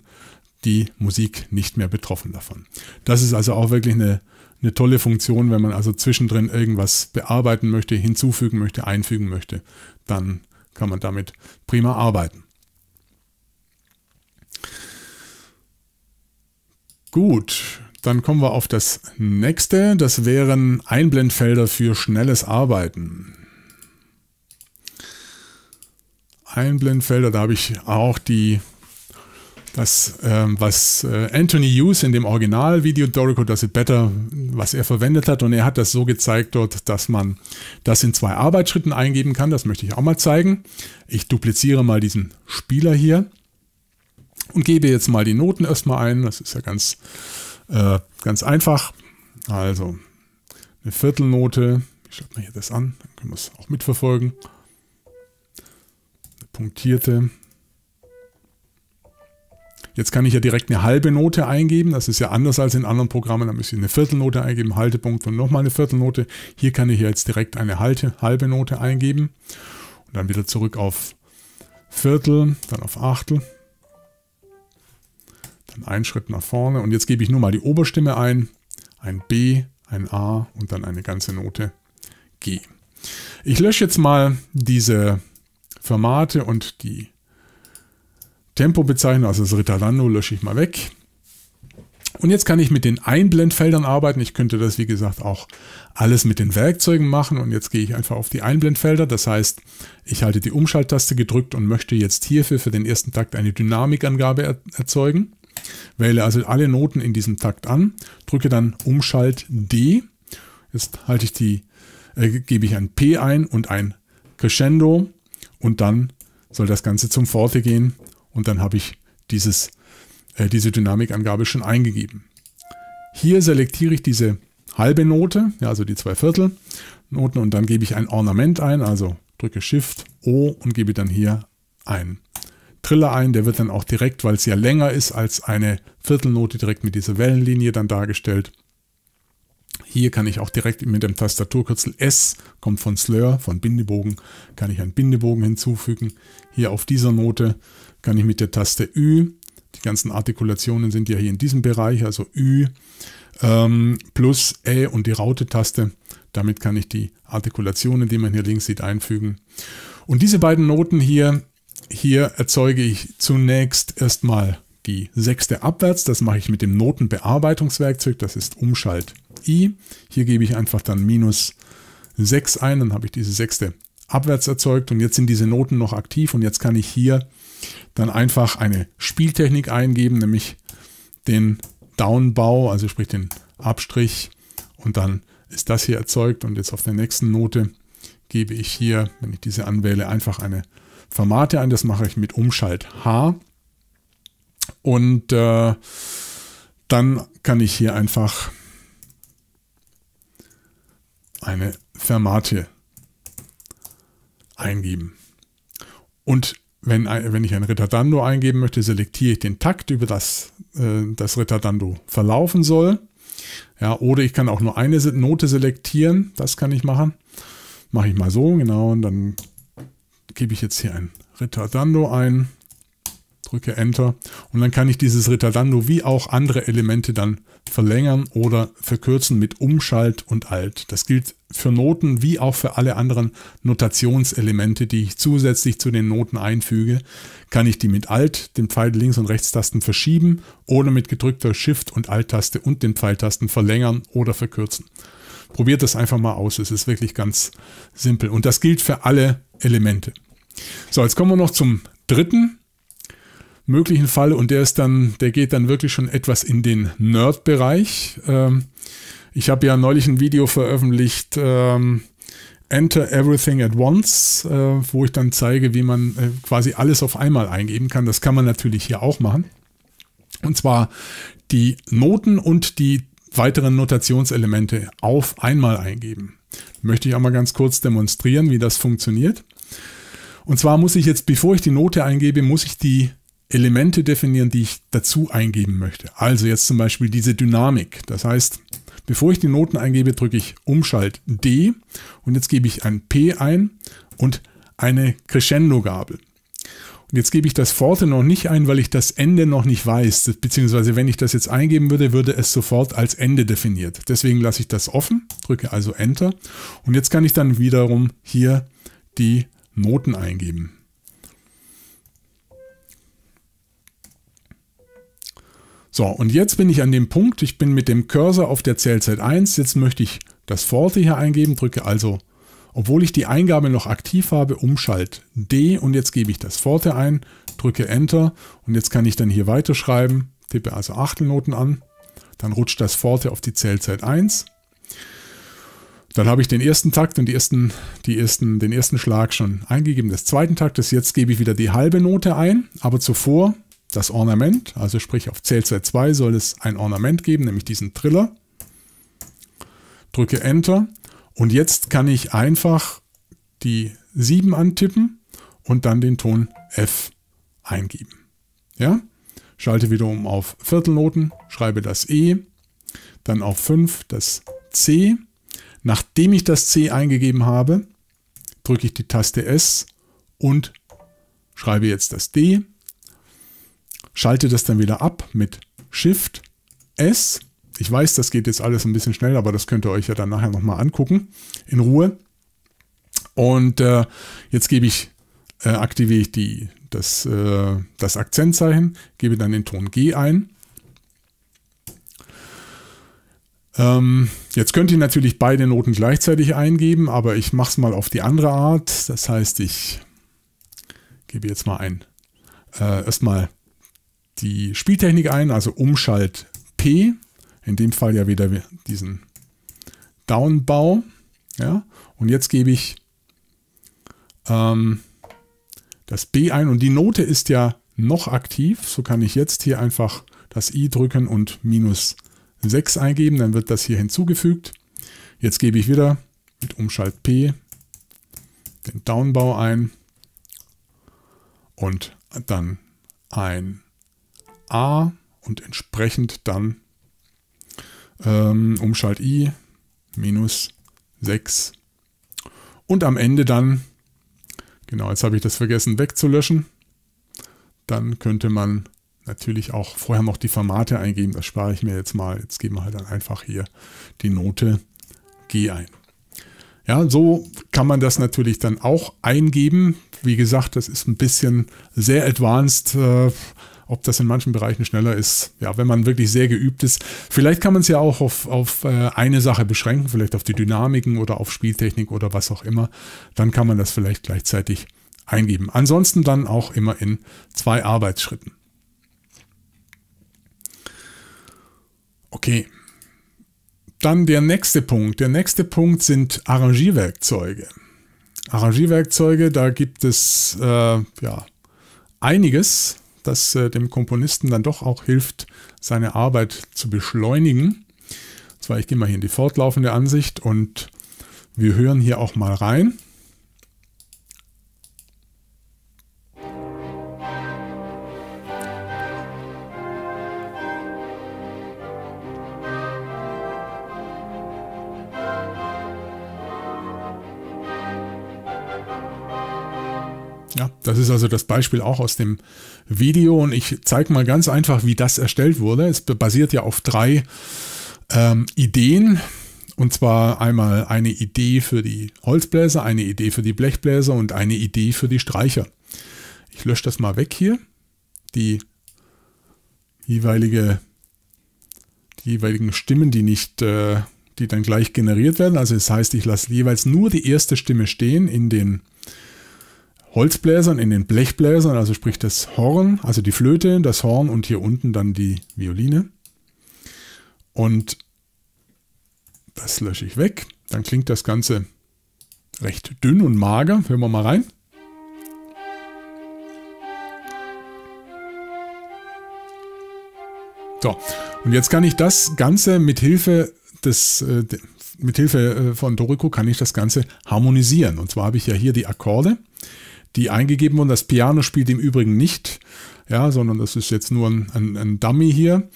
Speaker 1: die Musik nicht mehr betroffen davon. Das ist also auch wirklich eine, eine tolle Funktion, wenn man also zwischendrin irgendwas bearbeiten möchte, hinzufügen möchte, einfügen möchte, dann kann man damit prima arbeiten. Gut, dann kommen wir auf das nächste. Das wären Einblendfelder für schnelles Arbeiten. Einblendfelder, da habe ich auch die, das, ähm, was äh, Anthony Hughes in dem Originalvideo Dorico Does It Better, was er verwendet hat. Und er hat das so gezeigt dort, dass man das in zwei Arbeitsschritten eingeben kann. Das möchte ich auch mal zeigen. Ich dupliziere mal diesen Spieler hier und gebe jetzt mal die Noten erstmal ein. Das ist ja ganz, äh, ganz einfach. Also eine Viertelnote. Ich schaue mir hier das an, dann können wir es auch mitverfolgen punktierte. Jetzt kann ich ja direkt eine halbe Note eingeben. Das ist ja anders als in anderen Programmen. Da müsste ich eine Viertelnote eingeben, Haltepunkt und nochmal eine Viertelnote. Hier kann ich jetzt direkt eine Halte, halbe Note eingeben. Und dann wieder zurück auf Viertel, dann auf Achtel. Dann einen Schritt nach vorne. Und jetzt gebe ich nur mal die Oberstimme ein. Ein B, ein A und dann eine ganze Note G. Ich lösche jetzt mal diese Formate und die Tempobezeichnung, also das Ritalando, lösche ich mal weg. Und jetzt kann ich mit den Einblendfeldern arbeiten. Ich könnte das, wie gesagt, auch alles mit den Werkzeugen machen. Und jetzt gehe ich einfach auf die Einblendfelder. Das heißt, ich halte die Umschalttaste gedrückt und möchte jetzt hierfür für den ersten Takt eine Dynamikangabe erzeugen. Wähle also alle Noten in diesem Takt an, drücke dann Umschalt D. Jetzt halte ich die, äh, gebe ich ein P ein und ein Crescendo und dann soll das Ganze zum Forte gehen und dann habe ich dieses, äh, diese Dynamikangabe schon eingegeben. Hier selektiere ich diese halbe Note, ja, also die zwei Viertel Noten und dann gebe ich ein Ornament ein, also drücke Shift O und gebe dann hier ein Triller ein, der wird dann auch direkt, weil es ja länger ist als eine Viertelnote direkt mit dieser Wellenlinie dann dargestellt. Hier kann ich auch direkt mit dem Tastaturkürzel S, kommt von Slur, von Bindebogen, kann ich einen Bindebogen hinzufügen. Hier auf dieser Note kann ich mit der Taste Ü, die ganzen Artikulationen sind ja hier in diesem Bereich, also Ü, ähm, plus Ä e und die Raute-Taste. Damit kann ich die Artikulationen, die man hier links sieht, einfügen. Und diese beiden Noten hier, hier erzeuge ich zunächst erstmal die sechste abwärts. Das mache ich mit dem Notenbearbeitungswerkzeug, das ist Umschalt I. Hier gebe ich einfach dann minus 6 ein, dann habe ich diese sechste abwärts erzeugt und jetzt sind diese Noten noch aktiv und jetzt kann ich hier dann einfach eine Spieltechnik eingeben, nämlich den Downbau, also sprich den Abstrich und dann ist das hier erzeugt und jetzt auf der nächsten Note gebe ich hier, wenn ich diese anwähle, einfach eine Formate ein. Das mache ich mit Umschalt H und äh, dann kann ich hier einfach eine Fermate eingeben. Und wenn, wenn ich ein Retardando eingeben möchte, selektiere ich den Takt, über das äh, das Retardando verlaufen soll. Ja, oder ich kann auch nur eine Note selektieren. Das kann ich machen. Mache ich mal so, genau. Und dann gebe ich jetzt hier ein Retardando ein drücke Enter und dann kann ich dieses Ritardando wie auch andere Elemente dann verlängern oder verkürzen mit Umschalt und Alt. Das gilt für Noten wie auch für alle anderen Notationselemente, die ich zusätzlich zu den Noten einfüge, kann ich die mit Alt, den Pfeil links und rechts Tasten verschieben oder mit gedrückter Shift und Alt-Taste und den Pfeiltasten verlängern oder verkürzen. Probiert das einfach mal aus, es ist wirklich ganz simpel und das gilt für alle Elemente. So, jetzt kommen wir noch zum dritten möglichen Fall und der ist dann, der geht dann wirklich schon etwas in den Nerd-Bereich. Ähm, ich habe ja neulich ein Video veröffentlicht, ähm, Enter Everything at Once, äh, wo ich dann zeige, wie man äh, quasi alles auf einmal eingeben kann. Das kann man natürlich hier auch machen. Und zwar die Noten und die weiteren Notationselemente auf einmal eingeben. Möchte ich auch mal ganz kurz demonstrieren, wie das funktioniert. Und zwar muss ich jetzt, bevor ich die Note eingebe, muss ich die Elemente definieren, die ich dazu eingeben möchte. Also jetzt zum Beispiel diese Dynamik. Das heißt, bevor ich die Noten eingebe, drücke ich Umschalt D und jetzt gebe ich ein P ein und eine Crescendo-Gabel. Und jetzt gebe ich das Forte noch nicht ein, weil ich das Ende noch nicht weiß. Beziehungsweise wenn ich das jetzt eingeben würde, würde es sofort als Ende definiert. Deswegen lasse ich das offen, drücke also Enter. Und jetzt kann ich dann wiederum hier die Noten eingeben. So, und jetzt bin ich an dem Punkt, ich bin mit dem Cursor auf der Zählzeit 1, jetzt möchte ich das Forte hier eingeben, drücke also, obwohl ich die Eingabe noch aktiv habe, Umschalt D und jetzt gebe ich das Forte ein, drücke Enter und jetzt kann ich dann hier weiterschreiben, tippe also Achtelnoten an, dann rutscht das Forte auf die Zählzeit 1. Dann habe ich den ersten Takt und die ersten, die ersten, den ersten Schlag schon eingegeben des zweiten Taktes. Jetzt gebe ich wieder die halbe Note ein, aber zuvor das Ornament, also sprich auf Zählzeit 2 soll es ein Ornament geben, nämlich diesen Triller. Drücke Enter und jetzt kann ich einfach die 7 antippen und dann den Ton F eingeben. Ja? Schalte wieder um auf Viertelnoten, schreibe das E, dann auf 5 das C. Nachdem ich das C eingegeben habe, drücke ich die Taste S und schreibe jetzt das D schalte das dann wieder ab mit Shift S. Ich weiß, das geht jetzt alles ein bisschen schnell, aber das könnt ihr euch ja dann nachher nochmal angucken in Ruhe. Und äh, jetzt gebe ich, äh, aktiviere ich die, das, äh, das Akzentzeichen, gebe dann den Ton G ein. Ähm, jetzt könnt ihr natürlich beide Noten gleichzeitig eingeben, aber ich mache es mal auf die andere Art. Das heißt, ich gebe jetzt mal ein. Äh, erstmal die Spieltechnik ein, also Umschalt P, in dem Fall ja wieder diesen Downbau. Ja? Und jetzt gebe ich ähm, das B ein und die Note ist ja noch aktiv. So kann ich jetzt hier einfach das I drücken und minus 6 eingeben. Dann wird das hier hinzugefügt. Jetzt gebe ich wieder mit Umschalt P den Downbau ein und dann ein A und entsprechend dann ähm, Umschalt I minus 6. Und am Ende dann, genau, jetzt habe ich das vergessen wegzulöschen, dann könnte man natürlich auch vorher noch die Formate eingeben, das spare ich mir jetzt mal. Jetzt geben wir halt dann einfach hier die Note G ein. Ja, so kann man das natürlich dann auch eingeben. Wie gesagt, das ist ein bisschen sehr advanced. Äh, ob das in manchen Bereichen schneller ist, ja, wenn man wirklich sehr geübt ist. Vielleicht kann man es ja auch auf, auf äh, eine Sache beschränken, vielleicht auf die Dynamiken oder auf Spieltechnik oder was auch immer. Dann kann man das vielleicht gleichzeitig eingeben. Ansonsten dann auch immer in zwei Arbeitsschritten. Okay. Dann der nächste Punkt. Der nächste Punkt sind Arrangierwerkzeuge. Arrangierwerkzeuge, da gibt es äh, ja einiges das äh, dem Komponisten dann doch auch hilft, seine Arbeit zu beschleunigen. Und zwar, ich gehe mal hier in die fortlaufende Ansicht und wir hören hier auch mal rein. Ja, das ist also das Beispiel auch aus dem Video und ich zeige mal ganz einfach, wie das erstellt wurde. Es basiert ja auf drei ähm, Ideen. Und zwar einmal eine Idee für die Holzbläser, eine Idee für die Blechbläser und eine Idee für die Streicher. Ich lösche das mal weg hier. Die jeweilige, die jeweiligen Stimmen, die nicht, äh, die dann gleich generiert werden. Also das heißt, ich lasse jeweils nur die erste Stimme stehen in den Holzbläsern in den Blechbläsern, also sprich das Horn, also die Flöte, das Horn und hier unten dann die Violine. Und das lösche ich weg. Dann klingt das Ganze recht dünn und mager. Hören wir mal rein. So, und jetzt kann ich das Ganze mit Hilfe des, äh, mit Hilfe äh, von Doriko kann ich das Ganze harmonisieren. Und zwar habe ich ja hier die Akkorde die eingegeben wurden. Das Piano spielt im Übrigen nicht, ja, sondern das ist jetzt nur ein, ein, ein Dummy hier.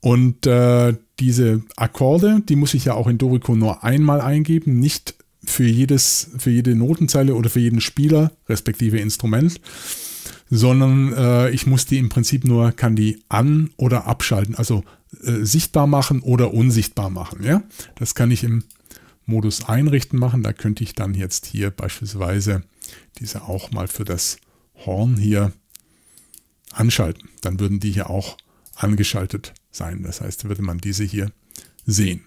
Speaker 1: Und äh, diese Akkorde, die muss ich ja auch in Dorico nur einmal eingeben, nicht für, jedes, für jede Notenzeile oder für jeden Spieler, respektive Instrument, sondern äh, ich muss die im Prinzip nur, kann die an- oder abschalten, also äh, sichtbar machen oder unsichtbar machen. Ja? Das kann ich im Modus einrichten machen. Da könnte ich dann jetzt hier beispielsweise diese auch mal für das Horn hier anschalten. Dann würden die hier auch angeschaltet sein. Das heißt, würde man diese hier sehen.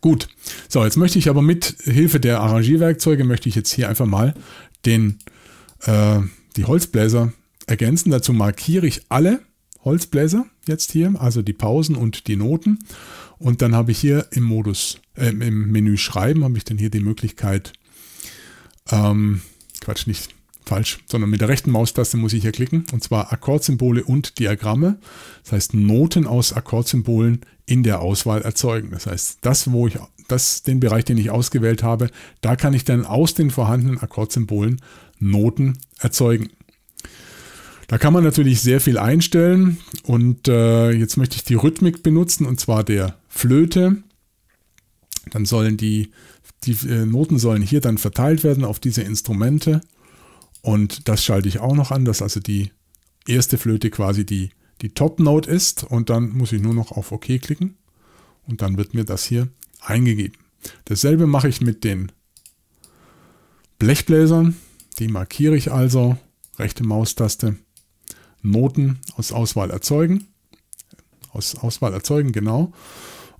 Speaker 1: Gut, so jetzt möchte ich aber mit Hilfe der Arrangierwerkzeuge möchte ich jetzt hier einfach mal den, äh, die Holzbläser ergänzen. Dazu markiere ich alle Holzbläser jetzt hier, also die Pausen und die Noten. Und dann habe ich hier im Modus, äh, im Menü Schreiben, habe ich dann hier die Möglichkeit, ähm, Quatsch, nicht falsch, sondern mit der rechten Maustaste muss ich hier klicken, und zwar Akkordsymbole und Diagramme. Das heißt, Noten aus Akkordsymbolen in der Auswahl erzeugen. Das heißt, das, wo ich, das, den Bereich, den ich ausgewählt habe, da kann ich dann aus den vorhandenen Akkordsymbolen Noten erzeugen. Da kann man natürlich sehr viel einstellen und äh, jetzt möchte ich die Rhythmik benutzen und zwar der Flöte. Dann sollen die, die äh, Noten sollen hier dann verteilt werden auf diese Instrumente. Und das schalte ich auch noch an, dass also die erste Flöte quasi die, die Top-Note ist. Und dann muss ich nur noch auf OK klicken. Und dann wird mir das hier eingegeben. Dasselbe mache ich mit den Blechbläsern. Die markiere ich also. Rechte Maustaste. Noten aus Auswahl erzeugen. Aus Auswahl erzeugen, genau.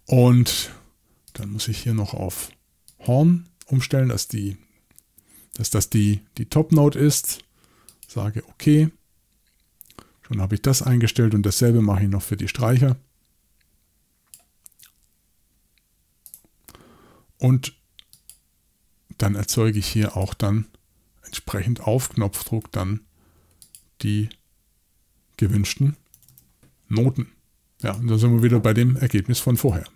Speaker 1: Und dann muss ich hier noch auf Horn umstellen, dass, die, dass das die, die Top-Note ist. Sage OK. Schon habe ich das eingestellt und dasselbe mache ich noch für die Streicher. Und dann erzeuge ich hier auch dann entsprechend auf Knopfdruck dann die gewünschten Noten. Ja, und dann sind wir wieder bei dem Ergebnis von vorher.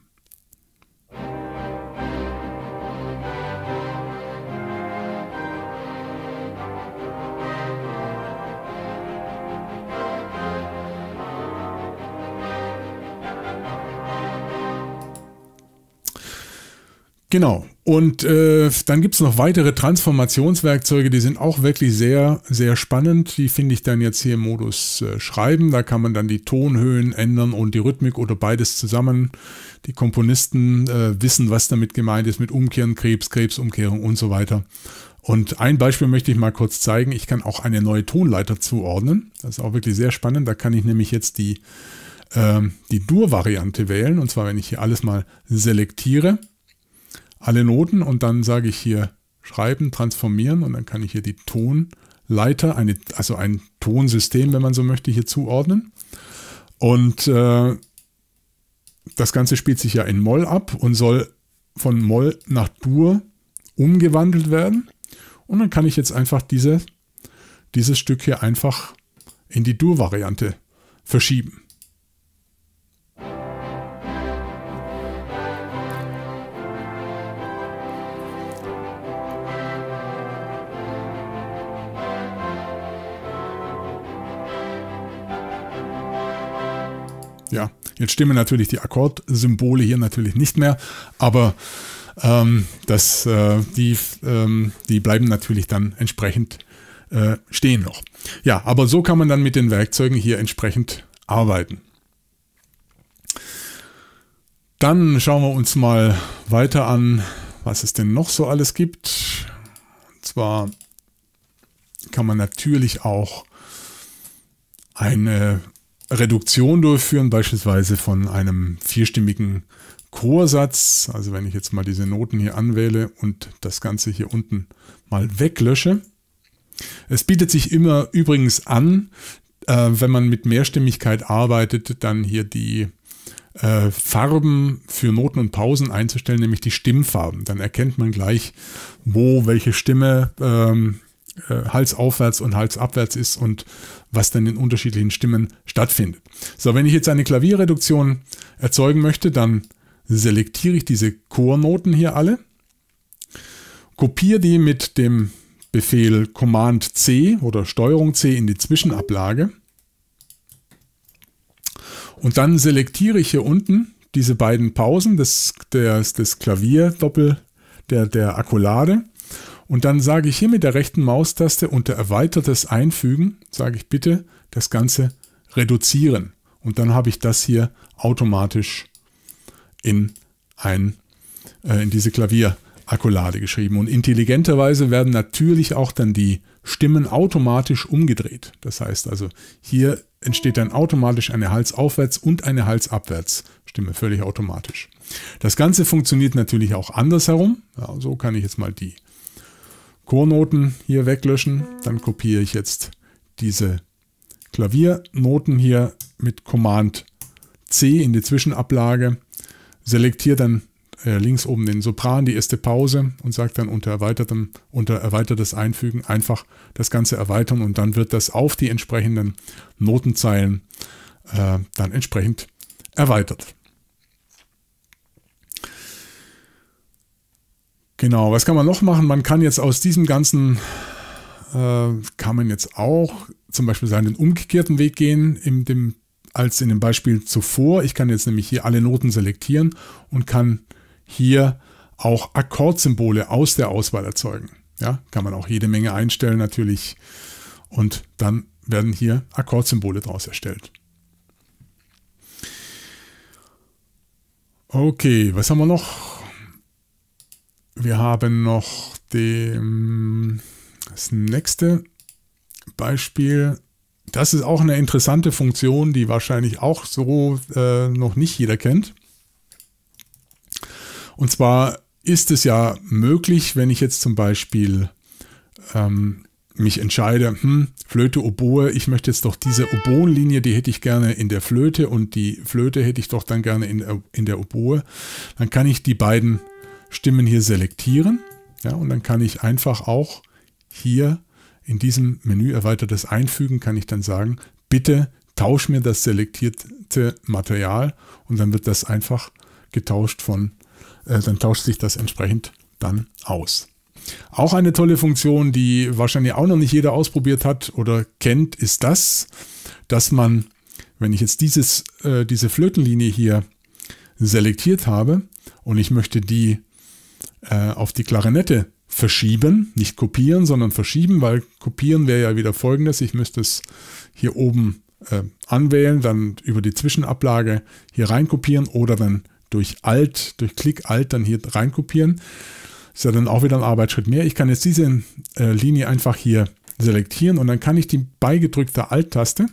Speaker 1: Genau. Und äh, dann gibt es noch weitere Transformationswerkzeuge, die sind auch wirklich sehr, sehr spannend. Die finde ich dann jetzt hier im Modus äh, Schreiben. Da kann man dann die Tonhöhen ändern und die Rhythmik oder beides zusammen. Die Komponisten äh, wissen, was damit gemeint ist mit Umkehren, Krebs, Krebsumkehrung und so weiter. Und ein Beispiel möchte ich mal kurz zeigen. Ich kann auch eine neue Tonleiter zuordnen. Das ist auch wirklich sehr spannend. Da kann ich nämlich jetzt die, ähm, die Dur-Variante wählen. Und zwar, wenn ich hier alles mal selektiere alle Noten und dann sage ich hier schreiben, transformieren und dann kann ich hier die Tonleiter, eine, also ein Tonsystem, wenn man so möchte, hier zuordnen. Und äh, das Ganze spielt sich ja in Moll ab und soll von Moll nach Dur umgewandelt werden. Und dann kann ich jetzt einfach diese, dieses Stück hier einfach in die Dur-Variante verschieben. ja, jetzt stimmen natürlich die Akkordsymbole hier natürlich nicht mehr, aber ähm, das, äh, die, ähm, die bleiben natürlich dann entsprechend äh, stehen noch. Ja, aber so kann man dann mit den Werkzeugen hier entsprechend arbeiten. Dann schauen wir uns mal weiter an, was es denn noch so alles gibt. Und zwar kann man natürlich auch eine Reduktion durchführen, beispielsweise von einem vierstimmigen Chorsatz. Also wenn ich jetzt mal diese Noten hier anwähle und das Ganze hier unten mal weglösche. Es bietet sich immer übrigens an, äh, wenn man mit Mehrstimmigkeit arbeitet, dann hier die äh, Farben für Noten und Pausen einzustellen, nämlich die Stimmfarben. Dann erkennt man gleich, wo welche Stimme ähm, äh, halsaufwärts und halsabwärts ist und was dann in unterschiedlichen Stimmen stattfindet. So, wenn ich jetzt eine Klavierreduktion erzeugen möchte, dann selektiere ich diese Chornoten hier alle, kopiere die mit dem Befehl Command C oder Steuerung C in die Zwischenablage und dann selektiere ich hier unten diese beiden Pausen des, des, des Klavier-Doppel, der, der Akkulade und dann sage ich hier mit der rechten Maustaste unter Erweitertes einfügen, sage ich bitte das Ganze reduzieren. Und dann habe ich das hier automatisch in, ein, äh, in diese Klavierakkulade geschrieben. Und intelligenterweise werden natürlich auch dann die Stimmen automatisch umgedreht. Das heißt also, hier entsteht dann automatisch eine Halsaufwärts- und eine Halsabwärtsstimme, völlig automatisch. Das Ganze funktioniert natürlich auch andersherum. Ja, so kann ich jetzt mal die Chornoten hier weglöschen. Dann kopiere ich jetzt![![![![![![![![![![![![![![![![![![![![![![![![![![![![![![![![![![![![![![![![![![![![![![![![![![![![![![![![![![![![![![![![![![![![![![![![![![![![![![![![![![![![![![![![![![![![![![![![![![![![![![![![![![![![![![![![![![![![![![![![![![![![![![![![![![![![![![![![![![![![![![![![![![![![![![![![![![![![![![![![![![![![![![![![![![![![![![![![![![![![![![![![![![![![![![![ diese Klaviernoten hier mit Command C in die die die Zwischenablage, selektiere dann dann dann dann links oben den Sopran, erste Pause und und unter, unter erweitertem, erweitertes Einfügen einfach das das Ganze erweitern wird auf entsprechenden Notenzeilen äh, entsprechend erweitert. Genau, was kann man noch machen? Man kann jetzt aus diesem ganzen, äh, kann man jetzt auch zum Beispiel seinen umgekehrten Weg gehen, in dem, als in dem Beispiel zuvor. Ich kann jetzt nämlich hier alle Noten selektieren und kann hier auch Akkordsymbole aus der Auswahl erzeugen. Ja, kann man auch jede Menge einstellen natürlich und dann werden hier Akkordsymbole daraus erstellt. Okay, was haben wir noch? Wir haben noch den, das nächste Beispiel. Das ist auch eine interessante Funktion, die wahrscheinlich auch so äh, noch nicht jeder kennt. Und zwar ist es ja möglich, wenn ich jetzt zum Beispiel ähm, mich entscheide, hm, Flöte, Oboe, ich möchte jetzt doch diese Oboenlinie, die hätte ich gerne in der Flöte und die Flöte hätte ich doch dann gerne in, in der Oboe, dann kann ich die beiden Stimmen hier selektieren. Ja, und dann kann ich einfach auch hier in diesem Menü erweitertes Einfügen, kann ich dann sagen, bitte tausch mir das selektierte Material und dann wird das einfach getauscht von, äh, dann tauscht sich das entsprechend dann aus. Auch eine tolle Funktion, die wahrscheinlich auch noch nicht jeder ausprobiert hat oder kennt, ist das, dass man, wenn ich jetzt dieses, äh, diese Flötenlinie hier selektiert habe und ich möchte die äh, auf die Klarinette verschieben, nicht kopieren, sondern verschieben, weil kopieren wäre ja wieder folgendes, ich müsste es hier oben äh, anwählen, dann über die Zwischenablage hier reinkopieren oder dann durch Alt, durch Klick Alt dann hier reinkopieren. Ist ja dann auch wieder ein Arbeitsschritt mehr. Ich kann jetzt diese äh, Linie einfach hier selektieren und dann kann ich die beigedrückte Alt-Taste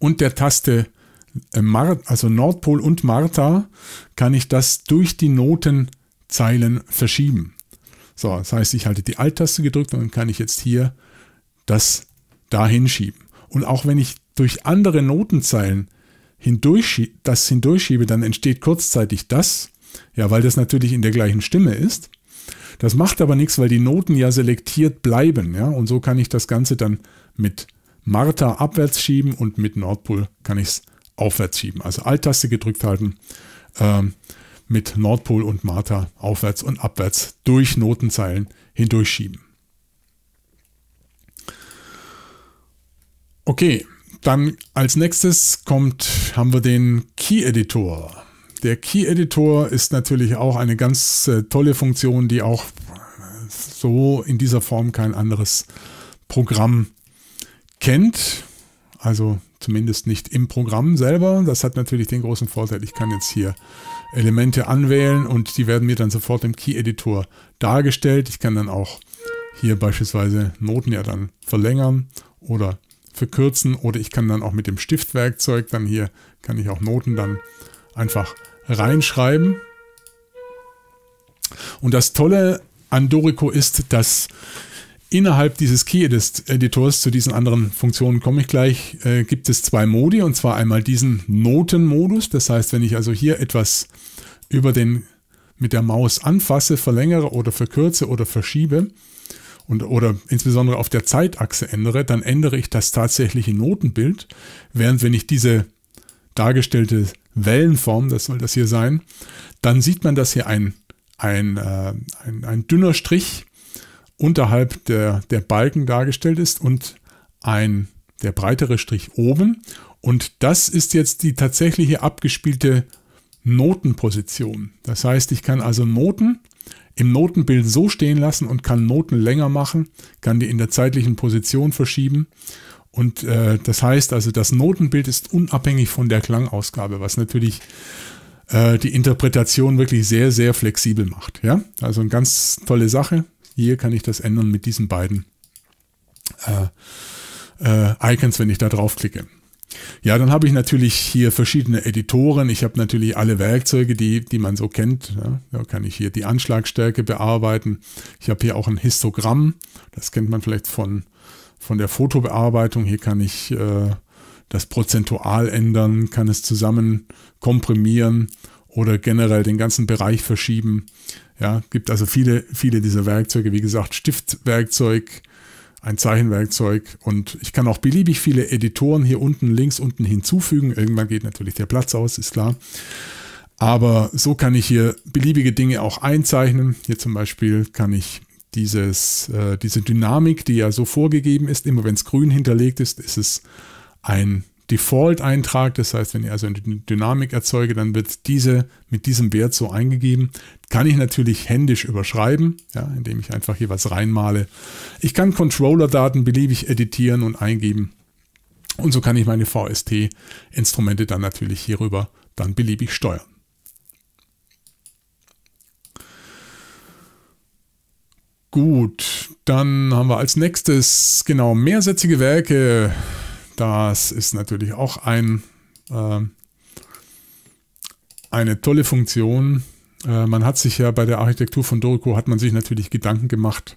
Speaker 1: und der Taste äh, also Nordpol und Martha, kann ich das durch die Noten Zeilen verschieben. So, das heißt, ich halte die Alt-Taste gedrückt und dann kann ich jetzt hier das dahin schieben. Und auch wenn ich durch andere Notenzeilen hindurch, das hindurchschiebe, dann entsteht kurzzeitig das, ja, weil das natürlich in der gleichen Stimme ist. Das macht aber nichts, weil die Noten ja selektiert bleiben, ja, und so kann ich das Ganze dann mit Martha abwärts schieben und mit Nordpol kann ich es aufwärts schieben. Also Alt-Taste gedrückt halten. Ähm, mit Nordpol und Martha aufwärts und abwärts durch Notenzeilen hindurchschieben. Okay, dann als nächstes kommt, haben wir den Key Editor. Der Key Editor ist natürlich auch eine ganz äh, tolle Funktion, die auch äh, so in dieser Form kein anderes Programm kennt. Also zumindest nicht im Programm selber. Das hat natürlich den großen Vorteil, ich kann jetzt hier äh, Elemente anwählen und die werden mir dann sofort im Key-Editor dargestellt. Ich kann dann auch hier beispielsweise Noten ja dann verlängern oder verkürzen oder ich kann dann auch mit dem Stiftwerkzeug dann hier kann ich auch Noten dann einfach reinschreiben. Und das Tolle an Dorico ist, dass Innerhalb dieses Key-Editors zu diesen anderen Funktionen komme ich gleich, äh, gibt es zwei Modi und zwar einmal diesen Notenmodus. Das heißt, wenn ich also hier etwas über den mit der Maus anfasse, verlängere oder verkürze oder verschiebe und, oder insbesondere auf der Zeitachse ändere, dann ändere ich das tatsächliche Notenbild, während wenn ich diese dargestellte Wellenform, das soll das hier sein, dann sieht man, dass hier ein, ein, äh, ein, ein dünner Strich unterhalb der, der Balken dargestellt ist und ein der breitere Strich oben. Und das ist jetzt die tatsächliche abgespielte Notenposition. Das heißt, ich kann also Noten im Notenbild so stehen lassen und kann Noten länger machen, kann die in der zeitlichen Position verschieben. Und äh, das heißt also, das Notenbild ist unabhängig von der Klangausgabe, was natürlich äh, die Interpretation wirklich sehr, sehr flexibel macht. Ja? Also eine ganz tolle Sache. Hier kann ich das ändern mit diesen beiden äh, äh, Icons, wenn ich da draufklicke. Ja, dann habe ich natürlich hier verschiedene Editoren. Ich habe natürlich alle Werkzeuge, die, die man so kennt. Ja, da kann ich hier die Anschlagstärke bearbeiten. Ich habe hier auch ein Histogramm. Das kennt man vielleicht von, von der Fotobearbeitung. Hier kann ich äh, das prozentual ändern, kann es zusammen komprimieren oder generell den ganzen Bereich verschieben. Ja, gibt also viele, viele dieser Werkzeuge. Wie gesagt, Stiftwerkzeug, ein Zeichenwerkzeug und ich kann auch beliebig viele Editoren hier unten links unten hinzufügen. Irgendwann geht natürlich der Platz aus, ist klar. Aber so kann ich hier beliebige Dinge auch einzeichnen. Hier zum Beispiel kann ich dieses, äh, diese Dynamik, die ja so vorgegeben ist, immer wenn es grün hinterlegt ist, ist es ein Default eintrag Das heißt, wenn ich also eine Dynamik erzeuge, dann wird diese mit diesem Wert so eingegeben. Kann ich natürlich händisch überschreiben, ja, indem ich einfach hier was reinmale. Ich kann Controller-Daten beliebig editieren und eingeben. Und so kann ich meine VST-Instrumente dann natürlich hierüber dann beliebig steuern. Gut, dann haben wir als nächstes genau mehrsätzige Werke. Das ist natürlich auch ein, äh, eine tolle Funktion. Äh, man hat sich ja bei der Architektur von Dorico hat man sich natürlich Gedanken gemacht,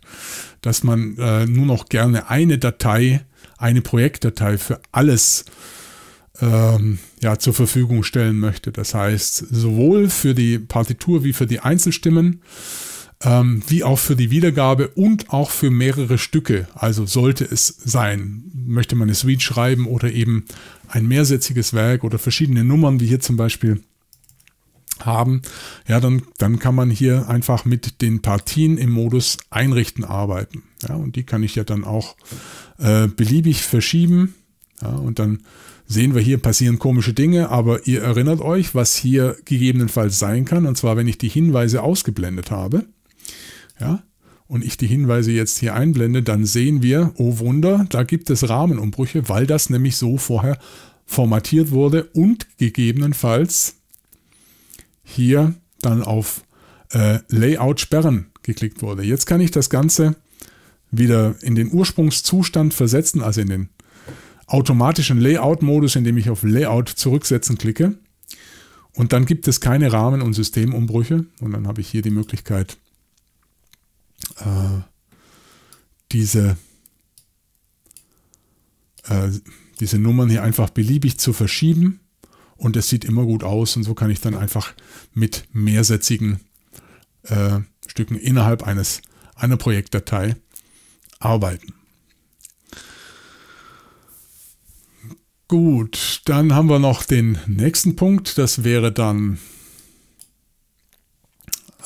Speaker 1: dass man äh, nur noch gerne eine Datei, eine Projektdatei für alles ähm, ja, zur Verfügung stellen möchte. Das heißt, sowohl für die Partitur wie für die Einzelstimmen ähm, wie auch für die Wiedergabe und auch für mehrere Stücke. Also sollte es sein, möchte man eine Suite schreiben oder eben ein mehrsätziges Werk oder verschiedene Nummern, wie hier zum Beispiel haben, ja, dann, dann kann man hier einfach mit den Partien im Modus Einrichten arbeiten. Ja, und die kann ich ja dann auch äh, beliebig verschieben. Ja, und dann sehen wir hier passieren komische Dinge, aber ihr erinnert euch, was hier gegebenenfalls sein kann. Und zwar, wenn ich die Hinweise ausgeblendet habe ja, und ich die Hinweise jetzt hier einblende, dann sehen wir, oh Wunder, da gibt es Rahmenumbrüche, weil das nämlich so vorher formatiert wurde und gegebenenfalls hier dann auf äh, Layout sperren geklickt wurde. Jetzt kann ich das Ganze wieder in den Ursprungszustand versetzen, also in den automatischen Layout-Modus, indem ich auf Layout zurücksetzen klicke. Und dann gibt es keine Rahmen- und Systemumbrüche. Und dann habe ich hier die Möglichkeit, äh, diese, äh, diese Nummern hier einfach beliebig zu verschieben und es sieht immer gut aus und so kann ich dann einfach mit mehrsätzigen äh, Stücken innerhalb eines einer Projektdatei arbeiten. Gut, dann haben wir noch den nächsten Punkt, das wäre dann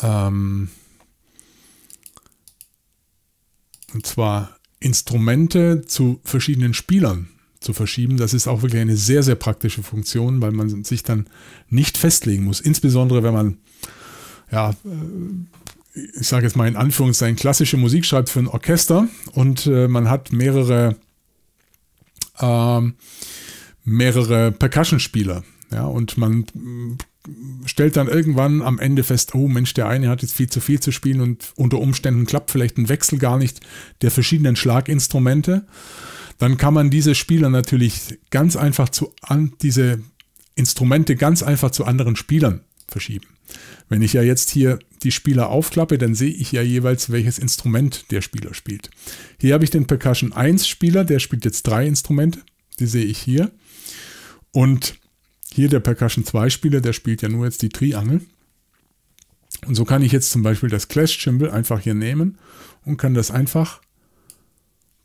Speaker 1: ähm, und zwar Instrumente zu verschiedenen Spielern zu verschieben. Das ist auch wirklich eine sehr, sehr praktische Funktion, weil man sich dann nicht festlegen muss. Insbesondere wenn man, ja, äh, ich sage jetzt mal in Anführungszeichen, klassische Musik schreibt für ein Orchester und äh, man hat mehrere, äh, mehrere Percussion-Spieler. Ja, und man stellt dann irgendwann am Ende fest, oh Mensch, der eine hat jetzt viel zu viel zu spielen und unter Umständen klappt vielleicht ein Wechsel gar nicht der verschiedenen Schlaginstrumente. Dann kann man diese Spieler natürlich ganz einfach zu an, diese Instrumente ganz einfach zu anderen Spielern verschieben. Wenn ich ja jetzt hier die Spieler aufklappe, dann sehe ich ja jeweils, welches Instrument der Spieler spielt. Hier habe ich den Percussion 1 Spieler, der spielt jetzt drei Instrumente. Die sehe ich hier. Und hier der Percussion 2 Spieler, der spielt ja nur jetzt die Triangel. Und so kann ich jetzt zum Beispiel das Clash Cymbal einfach hier nehmen und kann das einfach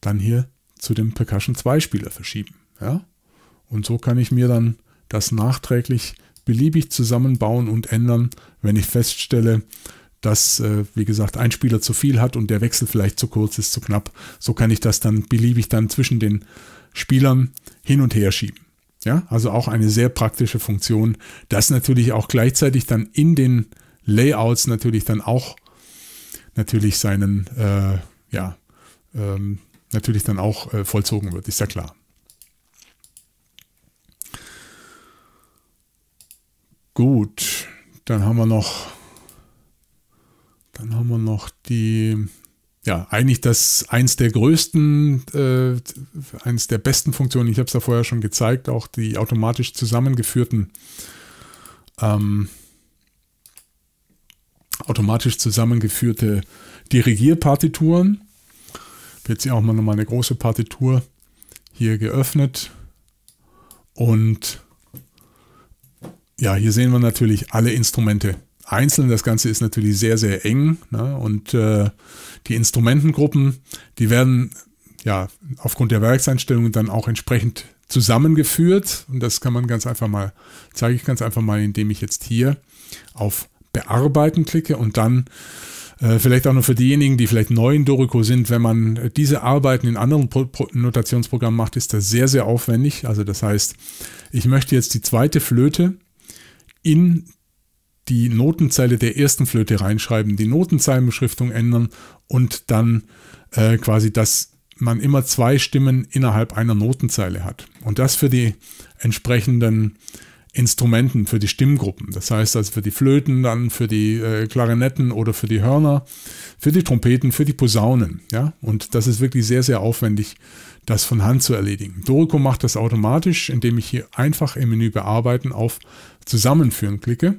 Speaker 1: dann hier zu dem Percussion 2 Spieler verschieben. Ja? Und so kann ich mir dann das nachträglich beliebig zusammenbauen und ändern, wenn ich feststelle, dass, äh, wie gesagt, ein Spieler zu viel hat und der Wechsel vielleicht zu kurz ist, zu knapp. So kann ich das dann beliebig dann zwischen den Spielern hin und her schieben. Ja, also auch eine sehr praktische Funktion, das natürlich auch gleichzeitig dann in den Layouts natürlich dann auch natürlich seinen, äh, ja, ähm, natürlich dann auch äh, vollzogen wird, ist ja klar. Gut, dann haben wir noch, dann haben wir noch die, ja, eigentlich das eins der größten, äh, eins der besten Funktionen, ich habe es da vorher schon gezeigt, auch die automatisch zusammengeführten, ähm, automatisch zusammengeführte Dirigierpartituren. Ich habe jetzt hier auch mal nochmal eine große Partitur hier geöffnet und ja, hier sehen wir natürlich alle Instrumente einzeln. Das Ganze ist natürlich sehr, sehr eng. Ne? Und äh, die Instrumentengruppen, die werden ja aufgrund der Werkseinstellungen dann auch entsprechend zusammengeführt. Und das kann man ganz einfach mal, zeige ich ganz einfach mal, indem ich jetzt hier auf Bearbeiten klicke und dann äh, vielleicht auch nur für diejenigen, die vielleicht neu in Dorico sind, wenn man diese Arbeiten in anderen Notationsprogrammen macht, ist das sehr, sehr aufwendig. Also das heißt, ich möchte jetzt die zweite Flöte in die Notenzeile der ersten Flöte reinschreiben, die Notenzeilenbeschriftung ändern und dann äh, quasi, dass man immer zwei Stimmen innerhalb einer Notenzeile hat. Und das für die entsprechenden Instrumenten, für die Stimmgruppen. Das heißt also für die Flöten, dann für die äh, Klarinetten oder für die Hörner, für die Trompeten, für die Posaunen. Ja? Und das ist wirklich sehr, sehr aufwendig, das von Hand zu erledigen. Dorico macht das automatisch, indem ich hier einfach im Menü Bearbeiten auf Zusammenführen klicke.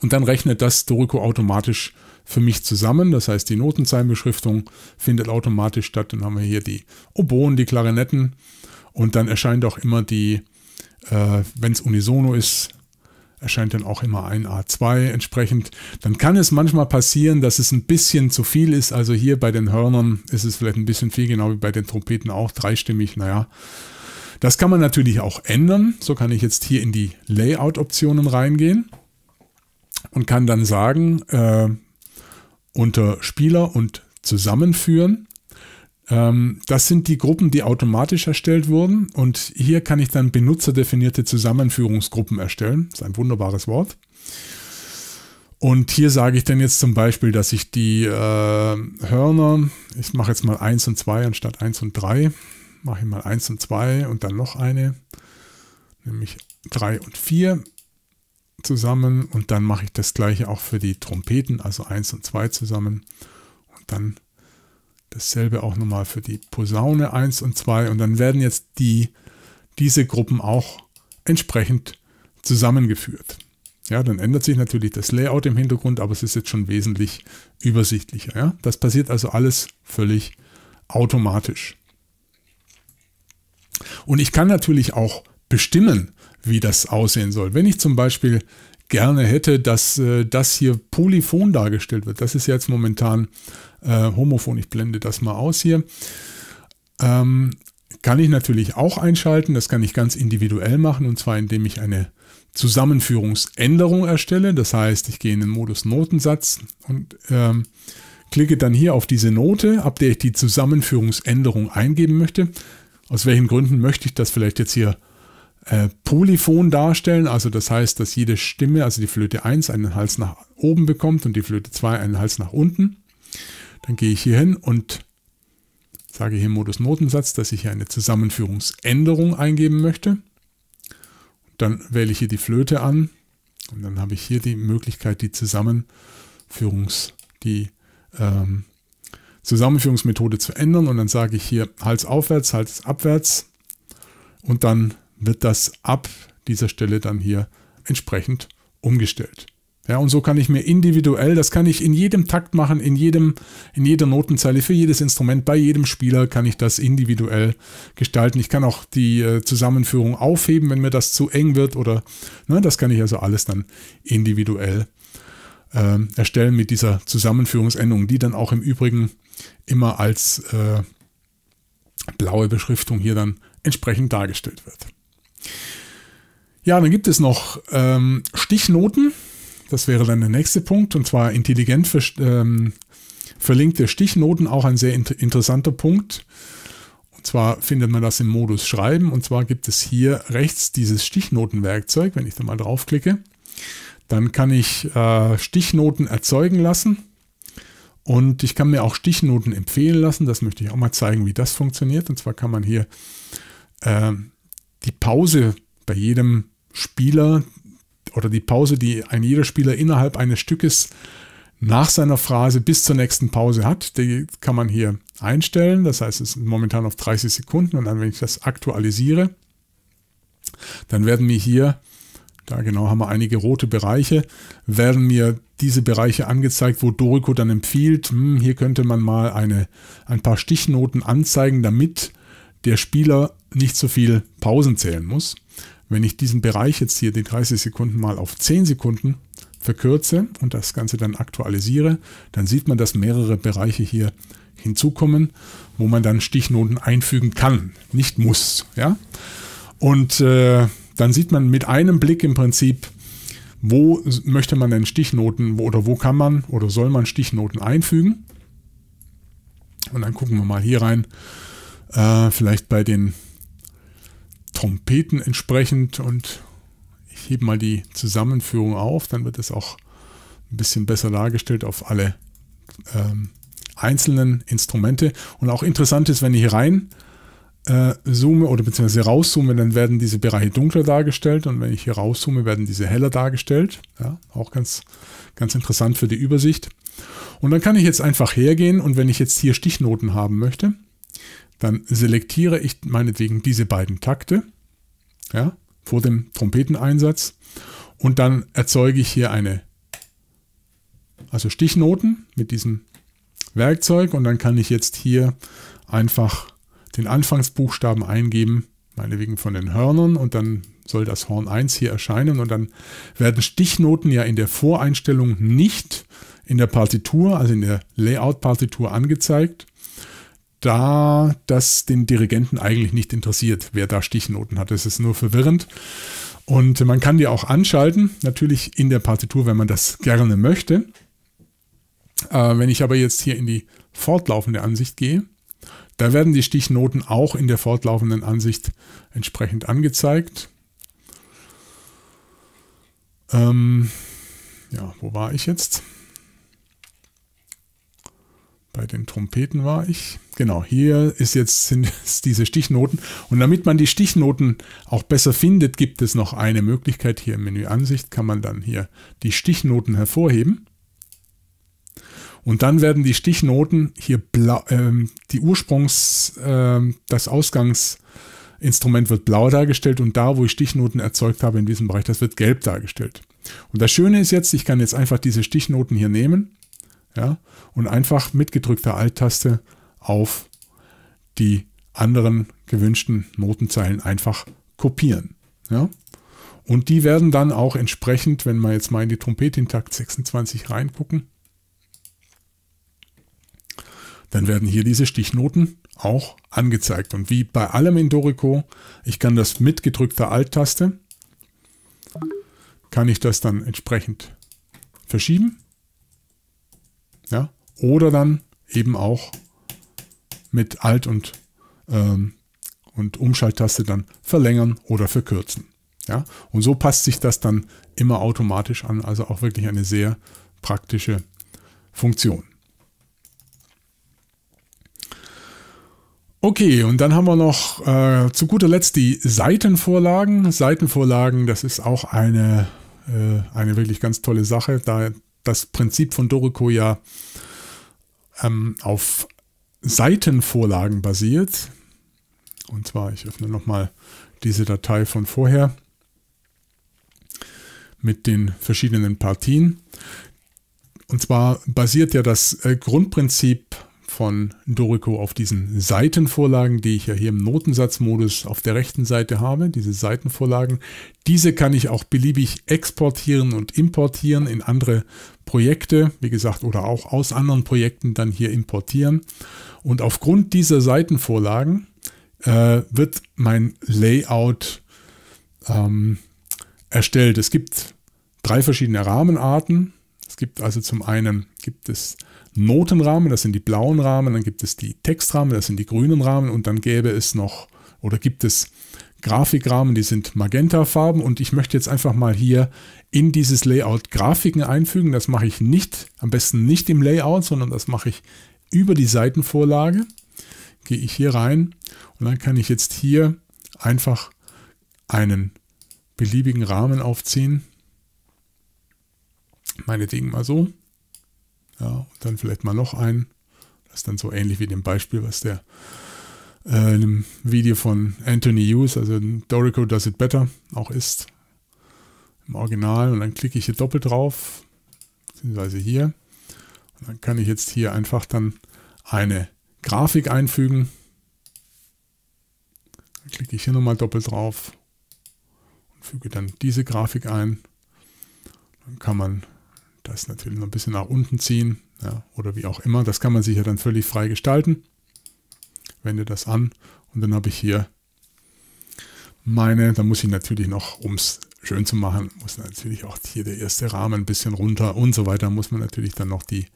Speaker 1: Und dann rechnet das Doriko automatisch für mich zusammen. Das heißt, die Notenzeilenbeschriftung findet automatisch statt. Dann haben wir hier die Oboen, die Klarinetten. Und dann erscheint auch immer die, äh, wenn es unisono ist, erscheint dann auch immer ein A2 entsprechend. Dann kann es manchmal passieren, dass es ein bisschen zu viel ist. Also hier bei den Hörnern ist es vielleicht ein bisschen viel, genau wie bei den Trompeten auch dreistimmig. Naja, das kann man natürlich auch ändern. So kann ich jetzt hier in die Layout-Optionen reingehen und kann dann sagen, äh, unter Spieler und zusammenführen. Ähm, das sind die Gruppen, die automatisch erstellt wurden. Und hier kann ich dann benutzerdefinierte Zusammenführungsgruppen erstellen. Das ist ein wunderbares Wort. Und hier sage ich dann jetzt zum Beispiel, dass ich die äh, Hörner, ich mache jetzt mal 1 und 2 anstatt 1 und 3, mache ich mal 1 und 2 und dann noch eine, nämlich 3 und 4 zusammen und dann mache ich das gleiche auch für die Trompeten, also 1 und 2 zusammen und dann dasselbe auch nochmal für die Posaune 1 und 2 und dann werden jetzt die, diese Gruppen auch entsprechend zusammengeführt. Ja, dann ändert sich natürlich das Layout im Hintergrund, aber es ist jetzt schon wesentlich übersichtlicher. Ja? Das passiert also alles völlig automatisch. Und ich kann natürlich auch bestimmen, wie das aussehen soll. Wenn ich zum Beispiel gerne hätte, dass äh, das hier polyphon dargestellt wird, das ist jetzt momentan äh, homophon, ich blende das mal aus hier, ähm, kann ich natürlich auch einschalten, das kann ich ganz individuell machen und zwar indem ich eine Zusammenführungsänderung erstelle, das heißt ich gehe in den Modus Notensatz und ähm, klicke dann hier auf diese Note, ab der ich die Zusammenführungsänderung eingeben möchte. Aus welchen Gründen möchte ich das vielleicht jetzt hier äh, polyphon darstellen, also das heißt, dass jede Stimme, also die Flöte 1 einen Hals nach oben bekommt und die Flöte 2 einen Hals nach unten. Dann gehe ich hier hin und sage hier im Modus Notensatz, dass ich hier eine Zusammenführungsänderung eingeben möchte. Dann wähle ich hier die Flöte an und dann habe ich hier die Möglichkeit, die Zusammenführungs, die ähm, Zusammenführungsmethode zu ändern und dann sage ich hier Hals aufwärts, Hals abwärts und dann wird das ab dieser Stelle dann hier entsprechend umgestellt. Ja, und so kann ich mir individuell, das kann ich in jedem Takt machen, in, jedem, in jeder Notenzeile, für jedes Instrument, bei jedem Spieler kann ich das individuell gestalten. Ich kann auch die äh, Zusammenführung aufheben, wenn mir das zu eng wird oder ne, das kann ich also alles dann individuell äh, erstellen mit dieser Zusammenführungsendung, die dann auch im Übrigen immer als äh, blaue Beschriftung hier dann entsprechend dargestellt wird. Ja, dann gibt es noch ähm, Stichnoten. Das wäre dann der nächste Punkt, und zwar intelligent für, ähm, verlinkte Stichnoten, auch ein sehr inter interessanter Punkt. Und zwar findet man das im Modus Schreiben, und zwar gibt es hier rechts dieses Stichnotenwerkzeug. Wenn ich da mal draufklicke, dann kann ich äh, Stichnoten erzeugen lassen. Und ich kann mir auch Stichnoten empfehlen lassen. Das möchte ich auch mal zeigen, wie das funktioniert. Und zwar kann man hier äh, die Pause bei jedem Spieler oder die Pause, die ein jeder Spieler innerhalb eines Stückes nach seiner Phrase bis zur nächsten Pause hat. Die kann man hier einstellen. Das heißt, es ist momentan auf 30 Sekunden und dann, wenn ich das aktualisiere, dann werden mir hier, da genau haben wir einige rote Bereiche, werden mir diese Bereiche angezeigt, wo Doriko dann empfiehlt, hm, hier könnte man mal eine, ein paar Stichnoten anzeigen, damit der Spieler nicht so viel Pausen zählen muss. Wenn ich diesen Bereich jetzt hier, die 30 Sekunden mal auf 10 Sekunden verkürze und das Ganze dann aktualisiere, dann sieht man, dass mehrere Bereiche hier hinzukommen, wo man dann Stichnoten einfügen kann, nicht muss. Ja? Und äh, dann sieht man mit einem Blick im Prinzip, wo möchte man denn Stichnoten oder wo kann man oder soll man Stichnoten einfügen. Und dann gucken wir mal hier rein, äh, vielleicht bei den Trompeten entsprechend und ich hebe mal die Zusammenführung auf, dann wird es auch ein bisschen besser dargestellt auf alle ähm, einzelnen Instrumente. Und auch interessant ist, wenn ich rein äh, zoome oder beziehungsweise rauszoome, dann werden diese Bereiche dunkler dargestellt und wenn ich hier rauszoome, werden diese heller dargestellt. Ja, auch ganz, ganz interessant für die Übersicht. Und dann kann ich jetzt einfach hergehen und wenn ich jetzt hier Stichnoten haben möchte, dann selektiere ich meinetwegen diese beiden Takte ja, vor dem Trompeteneinsatz und dann erzeuge ich hier eine, also Stichnoten mit diesem Werkzeug und dann kann ich jetzt hier einfach den Anfangsbuchstaben eingeben, meinetwegen von den Hörnern und dann soll das Horn 1 hier erscheinen und dann werden Stichnoten ja in der Voreinstellung nicht in der Partitur, also in der Layout-Partitur angezeigt, da das den Dirigenten eigentlich nicht interessiert, wer da Stichnoten hat. Es ist nur verwirrend. Und man kann die auch anschalten, natürlich in der Partitur, wenn man das gerne möchte. Äh, wenn ich aber jetzt hier in die fortlaufende Ansicht gehe, da werden die Stichnoten auch in der fortlaufenden Ansicht entsprechend angezeigt. Ähm, ja, wo war ich jetzt? bei den Trompeten war ich. Genau, hier ist jetzt, sind jetzt diese Stichnoten. Und damit man die Stichnoten auch besser findet, gibt es noch eine Möglichkeit. Hier im Menü Ansicht kann man dann hier die Stichnoten hervorheben. Und dann werden die Stichnoten hier blau, ähm, die Ursprungs, ähm, das Ausgangsinstrument wird blau dargestellt und da, wo ich Stichnoten erzeugt habe in diesem Bereich, das wird gelb dargestellt. Und das Schöne ist jetzt, ich kann jetzt einfach diese Stichnoten hier nehmen ja? Und einfach mit gedrückter Alt-Taste auf die anderen gewünschten Notenzeilen einfach kopieren. Ja? Und die werden dann auch entsprechend, wenn wir jetzt mal in die Takt 26 reingucken, dann werden hier diese Stichnoten auch angezeigt. Und wie bei allem in Dorico, ich kann das mit gedrückter Alt-Taste, kann ich das dann entsprechend verschieben ja? Oder dann eben auch mit Alt und, ähm, und Umschalttaste dann verlängern oder verkürzen. Ja? Und so passt sich das dann immer automatisch an, also auch wirklich eine sehr praktische Funktion. Okay, und dann haben wir noch äh, zu guter Letzt die Seitenvorlagen. Seitenvorlagen, das ist auch eine, äh, eine wirklich ganz tolle Sache. Da das Prinzip von Dorico ja ähm, auf Seitenvorlagen basiert. Und zwar, ich öffne nochmal diese Datei von vorher mit den verschiedenen Partien. Und zwar basiert ja das äh, Grundprinzip von Dorico auf diesen Seitenvorlagen, die ich ja hier im Notensatzmodus auf der rechten Seite habe, diese Seitenvorlagen. Diese kann ich auch beliebig exportieren und importieren in andere Projekte, wie gesagt, oder auch aus anderen Projekten dann hier importieren. Und aufgrund dieser Seitenvorlagen äh, wird mein Layout ähm, erstellt. Es gibt drei verschiedene Rahmenarten. Es gibt also zum einen gibt es Notenrahmen, das sind die blauen Rahmen, dann gibt es die Textrahmen, das sind die grünen Rahmen und dann gäbe es noch oder gibt es Grafikrahmen, die sind magentafarben und ich möchte jetzt einfach mal hier in dieses Layout Grafiken einfügen. Das mache ich nicht, am besten nicht im Layout, sondern das mache ich über die Seitenvorlage. Gehe ich hier rein und dann kann ich jetzt hier einfach einen beliebigen Rahmen aufziehen. Meine Dinge mal so. Ja, und dann vielleicht mal noch einen. Das ist dann so ähnlich wie dem Beispiel, was der äh, in Video von Anthony Hughes, also Dorico Does It Better, auch ist im Original und dann klicke ich hier doppelt drauf, beziehungsweise hier. Und dann kann ich jetzt hier einfach dann eine Grafik einfügen. Dann klicke ich hier nochmal doppelt drauf und füge dann diese Grafik ein. Dann kann man das natürlich noch ein bisschen nach unten ziehen ja, oder wie auch immer. Das kann man sich ja dann völlig frei gestalten. Wende das an und dann habe ich hier meine, da muss ich natürlich noch ums schön zu machen, muss natürlich auch hier der erste Rahmen ein bisschen runter und so weiter, muss man natürlich dann noch die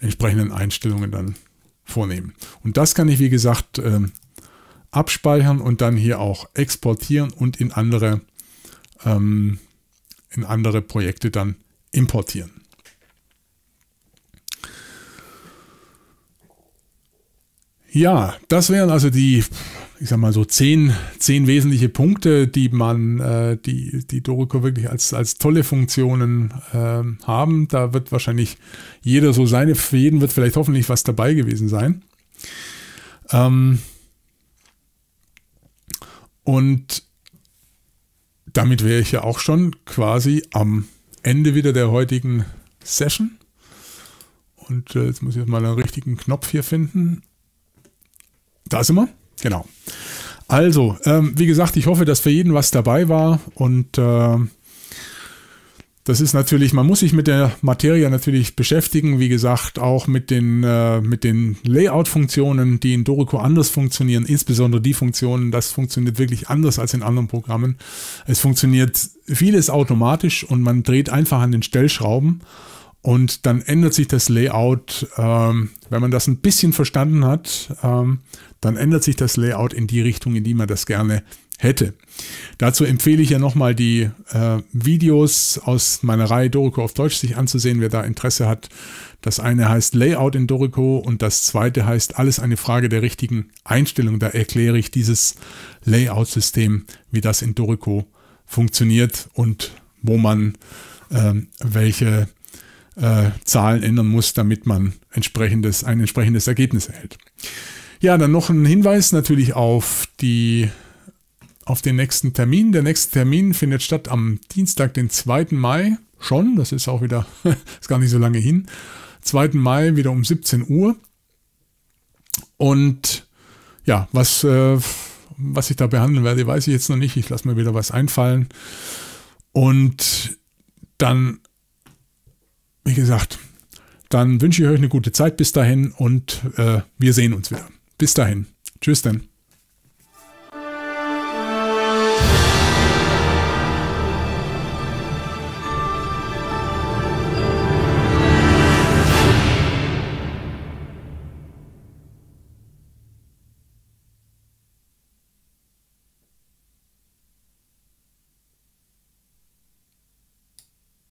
Speaker 1: entsprechenden Einstellungen dann vornehmen. Und das kann ich, wie gesagt, ähm, abspeichern und dann hier auch exportieren und in andere, ähm, in andere Projekte dann importieren. Ja, das wären also die ich sag mal so zehn, zehn wesentliche Punkte, die man, äh, die, die Dorico wirklich als, als tolle Funktionen äh, haben. Da wird wahrscheinlich jeder so seine, für jeden wird vielleicht hoffentlich was dabei gewesen sein. Ähm und damit wäre ich ja auch schon quasi am Ende wieder der heutigen Session. Und äh, jetzt muss ich jetzt mal einen richtigen Knopf hier finden. Da sind wir. Genau. Also, ähm, wie gesagt, ich hoffe, dass für jeden was dabei war und äh, das ist natürlich, man muss sich mit der Materie natürlich beschäftigen, wie gesagt, auch mit den, äh, den Layout-Funktionen, die in Dorico anders funktionieren, insbesondere die Funktionen, das funktioniert wirklich anders als in anderen Programmen. Es funktioniert vieles automatisch und man dreht einfach an den Stellschrauben und dann ändert sich das Layout, ähm, wenn man das ein bisschen verstanden hat, ähm, dann ändert sich das Layout in die Richtung, in die man das gerne hätte. Dazu empfehle ich ja nochmal die äh, Videos aus meiner Reihe Dorico auf Deutsch sich anzusehen, wer da Interesse hat. Das eine heißt Layout in Dorico und das zweite heißt alles eine Frage der richtigen Einstellung. Da erkläre ich dieses Layout-System, wie das in Dorico funktioniert und wo man äh, welche äh, Zahlen ändern muss, damit man entsprechendes, ein entsprechendes Ergebnis erhält. Ja, dann noch ein Hinweis natürlich auf die auf den nächsten Termin. Der nächste Termin findet statt am Dienstag, den 2. Mai schon. Das ist auch wieder, ist gar nicht so lange hin. 2. Mai wieder um 17 Uhr. Und ja, was, äh, was ich da behandeln werde, weiß ich jetzt noch nicht. Ich lasse mir wieder was einfallen. Und dann, wie gesagt, dann wünsche ich euch eine gute Zeit bis dahin und äh, wir sehen uns wieder. Bis dahin. Tschüss dann.